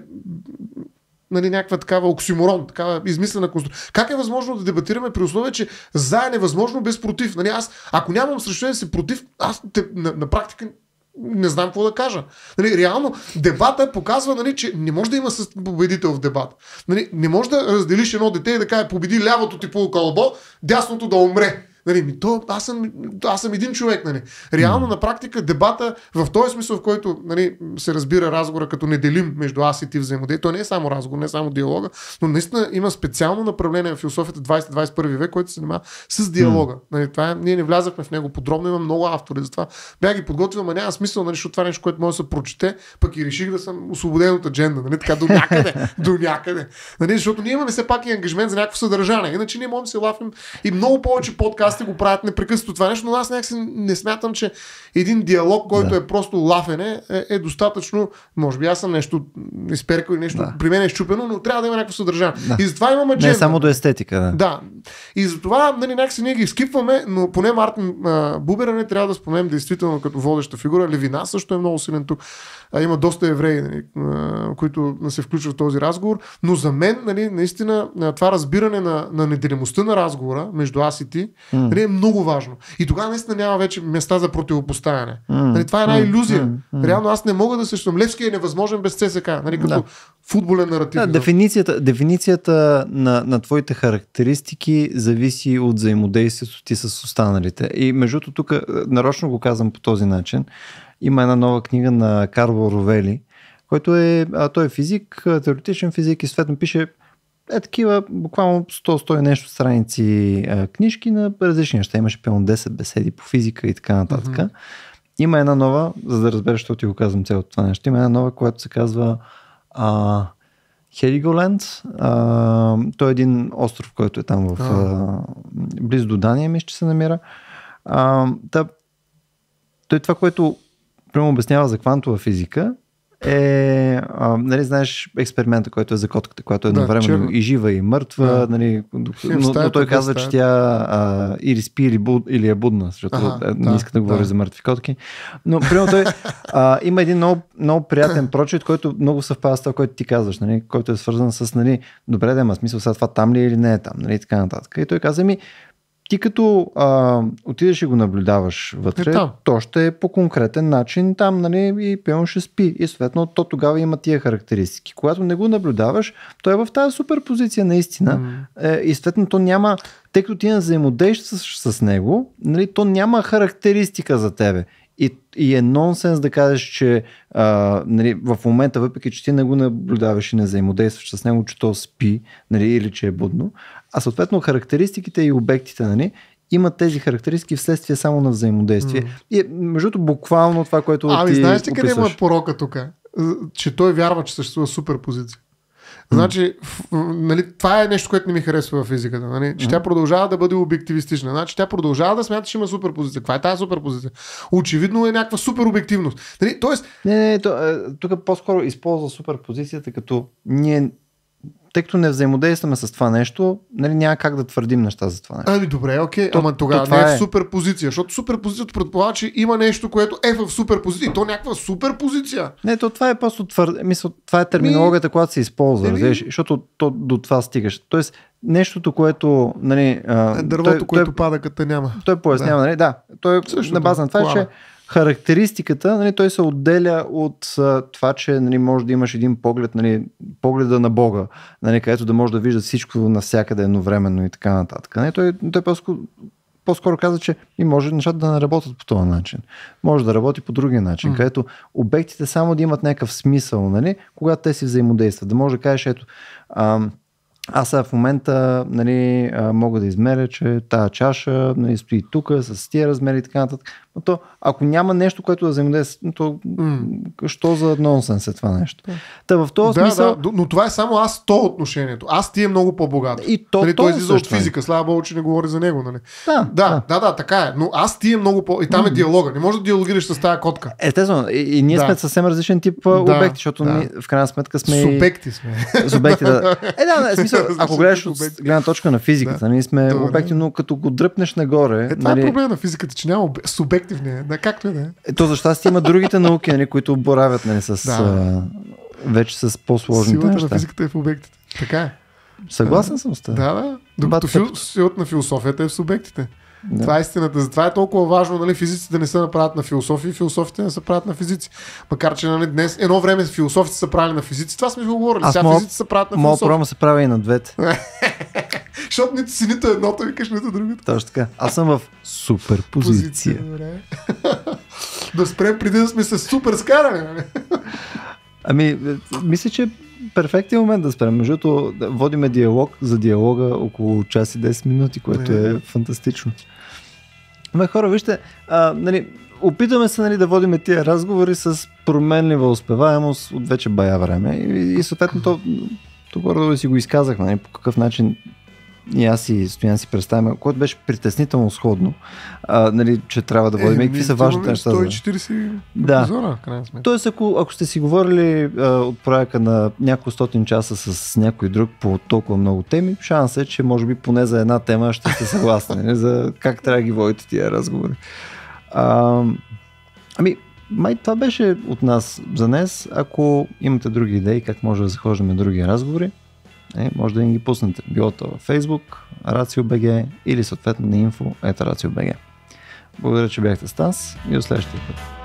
нали, някаква такава оксиморон, такава измислена конструкция. Как е възможно да дебатираме при условие, че за е невъзможно без против? Нали, аз, ако нямам срещу се против, аз те, на, на практика не знам какво да кажа. Нали, реално дебата показва, нали, че не може да има победител в дебат. Нали, не може да разделиш едно дете и да каже победи лявото ти полукълбо, дясното да умре. Нали, ми, то, аз, съм, аз съм един човек. Нали. Реално mm. на практика дебата в този смисъл, в който нали, се разбира разговора като неделим между аз и ти взаимодействие, то не е само разговор, не е само диалога, но наистина има специално направление в философията 20-21 век, което се занимава с диалога. Mm. Нали, това е, ние не влязахме в него подробно, има много автори за това. Бях ги подготвил, но няма смисъл, нали, защото това е нещо, което може да се прочете, пък и реших да съм освободен от адженда. Нали, така до някъде. до някъде. Нали, защото ние имаме все пак и ангажмент за някакво съдържание. Иначе ние можем да се лафим и много повече подкаст подкасти го правят непрекъснато това нещо, но аз някакси не смятам, че един диалог, който да. е просто лафене, е, е достатъчно. Може би аз съм нещо изперкал и нещо да. при мен е щупено, но трябва да има някакво съдържание. Да. И затова имаме джендър. Не е само до естетика. Да. да. И затова нали, някакси ние ги скипваме, но поне Мартин Буберане Бубера не нали, трябва да споменем действително като водеща фигура. Левина също е много силен тук. А, има доста евреи, нали, които се включват в този разговор. Но за мен, нали, наистина, това разбиране на, на неделимостта на разговора между аз и ти, mm. Mm. Нали, е много важно. И тогава наистина няма вече места за противопоставяне. Mm. Нали, това е една иллюзия. Mm. Реално аз не мога да съществувам. Левски е невъзможен без ЦСК. Нали, като да. футболен наратив. Да, дефиницията, дефиницията на, на твоите характеристики зависи от взаимодействието ти с останалите. И между тук е, нарочно го казвам по този начин. Има една нова книга на Карло Ровели, който е, а, той е физик, теоретичен физик и светно пише е такива буквално 100-100 нещо страници а, е, книжки на различни неща. Имаше пълно 10 беседи по физика и така нататък. Mm-hmm. Има една нова, за да разбереш, защото ти го казвам цялото това нещо, има една нова, която се казва а, Хелиголенд. А, той е един остров, който е там в, oh. а, близо до Дания, мисля, че се намира. А, та, той е това, което прямо обяснява за квантова физика, е, а, нали, знаеш, експеримента, който е за котката, която едновременно да, и жива и мъртва, да. нали, но, но той казва, че тя а, или спи, или, буд, или е будна, защото ага, е, не да, иска да, да говори за мъртви котки. Но, примерно, той а, има един много, много приятен прочит, който много съвпада с това, което ти казваш, нали, който е свързан с, нали, добре, да има смисъл сега това там ли е или не е там, нали, така нататък. И той каза ми, ти като а, отидеш и го наблюдаваш вътре, Ето. то ще е по конкретен начин там, нали, и пион ще спи. И съответно, то тогава има тия характеристики. Когато не го наблюдаваш, той е в тази супер позиция наистина. Mm. Е, и съответно, то няма, тъй като ти не взаимодействаш с, с него, нали, то няма характеристика за тебе. И, и е нонсенс да кажеш, че а, нали, в момента, въпреки че ти не го наблюдаваш и не взаимодействаш с него, че то спи нали, или че е будно, а съответно характеристиките и обектите нали, имат тези характеристики вследствие само на взаимодействие. Mm. И между другото, буквално това, което. Ами, ти знаеш ли къде има порока тук? Че той вярва, че съществува суперпозиция. Значи, в, нали, това е нещо, което не ми харесва в физиката. Нали? Че тя продължава да бъде обективистична. Значи, тя продължава да смята, че има суперпозиция. Каква е тази суперпозиция? Очевидно е някаква суперобективност. Нали? Тоест... Не, не, не, е, тук по-скоро използва суперпозицията като ние тъй като не взаимодействаме с това нещо, нали, няма как да твърдим неща за това нещо. Ами добре, окей, то, ама тогава то, не е, е в суперпозиция, защото суперпозицията предполага, че има нещо, което е в суперпозиция. То е някаква суперпозиция. Не, то това е просто твърд... Мисъл, това е терминологията, Ми... която се използва, ми... разбираш, защото то, до това стигаш. Тоест, нещото, което... Нали, а, е, Дървото, той, което той, пада, като няма. Той пояснява, да. нали? Да, той е Също, на база на това, е, че характеристиката, нали, той се отделя от а, това, че нали, може да имаш един поглед, нали, погледа на Бога, нали, където да може да вижда всичко навсякъде едновременно и така нататък. Нали, той, той по-скоро, по-скоро каза, че и може нещата да не работят по този начин. Може да работи по другия начин, mm. където обектите само да имат някакъв смисъл, нали, когато те си взаимодействат. Да може да кажеш, ето, а, аз в момента нали, мога да измеря, че тази чаша нали, стои тук с тия размери и така нататък но то, ако няма нещо, което да взаимодейства, то mm. що за нонсенс е това нещо? Та в този да, смисъл... Да, но това е само аз то отношението. Аз ти е много по-богат. И то, нали, той излиза от е. физика, е. слава богу, че не говори за него. Нали? Да, да, да, да, да, така е. Но аз ти е много по... И там mm. е диалога. Не може да диалогираш с тази котка. Естествено. И, и ние да. сме съвсем различен тип да, обекти, защото да. ние в крайна сметка сме... Субекти сме. Субекти, да. Е, да, да смисъл, ако гледаш от гледна точка на физиката, да. ние нали, сме Добре. обекти, но като го дръпнеш нагоре... Е, това е нали... е проблема на физиката, че няма субект обективния. Да, както и да е. То за щастие има другите науки, нали, които боравят нали, с, да. а, вече с по-сложните Силата неща. на физиката е в обектите. Така е. Съгласен съм с теб. Да, да. Докато фил... силата на философията е в субектите. Да. Това е истината. Затова е толкова важно нали, физиците да не се направят на философи и философите не се правят на физици. Макар, че нали, днес едно време философите са правили на физици. Това сме го говорили. Сега мога, физиците са правят на философи. Мога се прави и на двете. Защото нито си нито едното, викаш нито другото. Точно така. Аз съм в супер позиция. позиция да спрем преди да сме се супер скарали. Нали? Ами, е, мисля, че перфектен момент да спрем. Между другото, водиме диалог за диалога около час и 10 минути, което е фантастично. Ме хора, вижте, а, нали, опитваме се нали, да водиме тия разговори с променлива успеваемост от вече бая време и, и съответно то, то да си го изказахме, нали, по какъв начин и аз и Стоян си представяме, което беше притеснително сходно, а, нали, че трябва да водим. Е, и какви са важните неща? 140 да. зона, Тоест, ако, ако сте си говорили а, от проекта на няколко стотин часа с някой друг по толкова много теми, шанс е, че може би поне за една тема ще сте съгласни не, нали, за как трябва да ги водите тия разговори. А, ами, май това беше от нас за днес. Ако имате други идеи как може да захождаме други разговори, е, може да ни ги пуснете. Било то във Facebook, RACIO.BG или съответно на info.racio.bg. Благодаря, че бяхте с нас и до следващия път.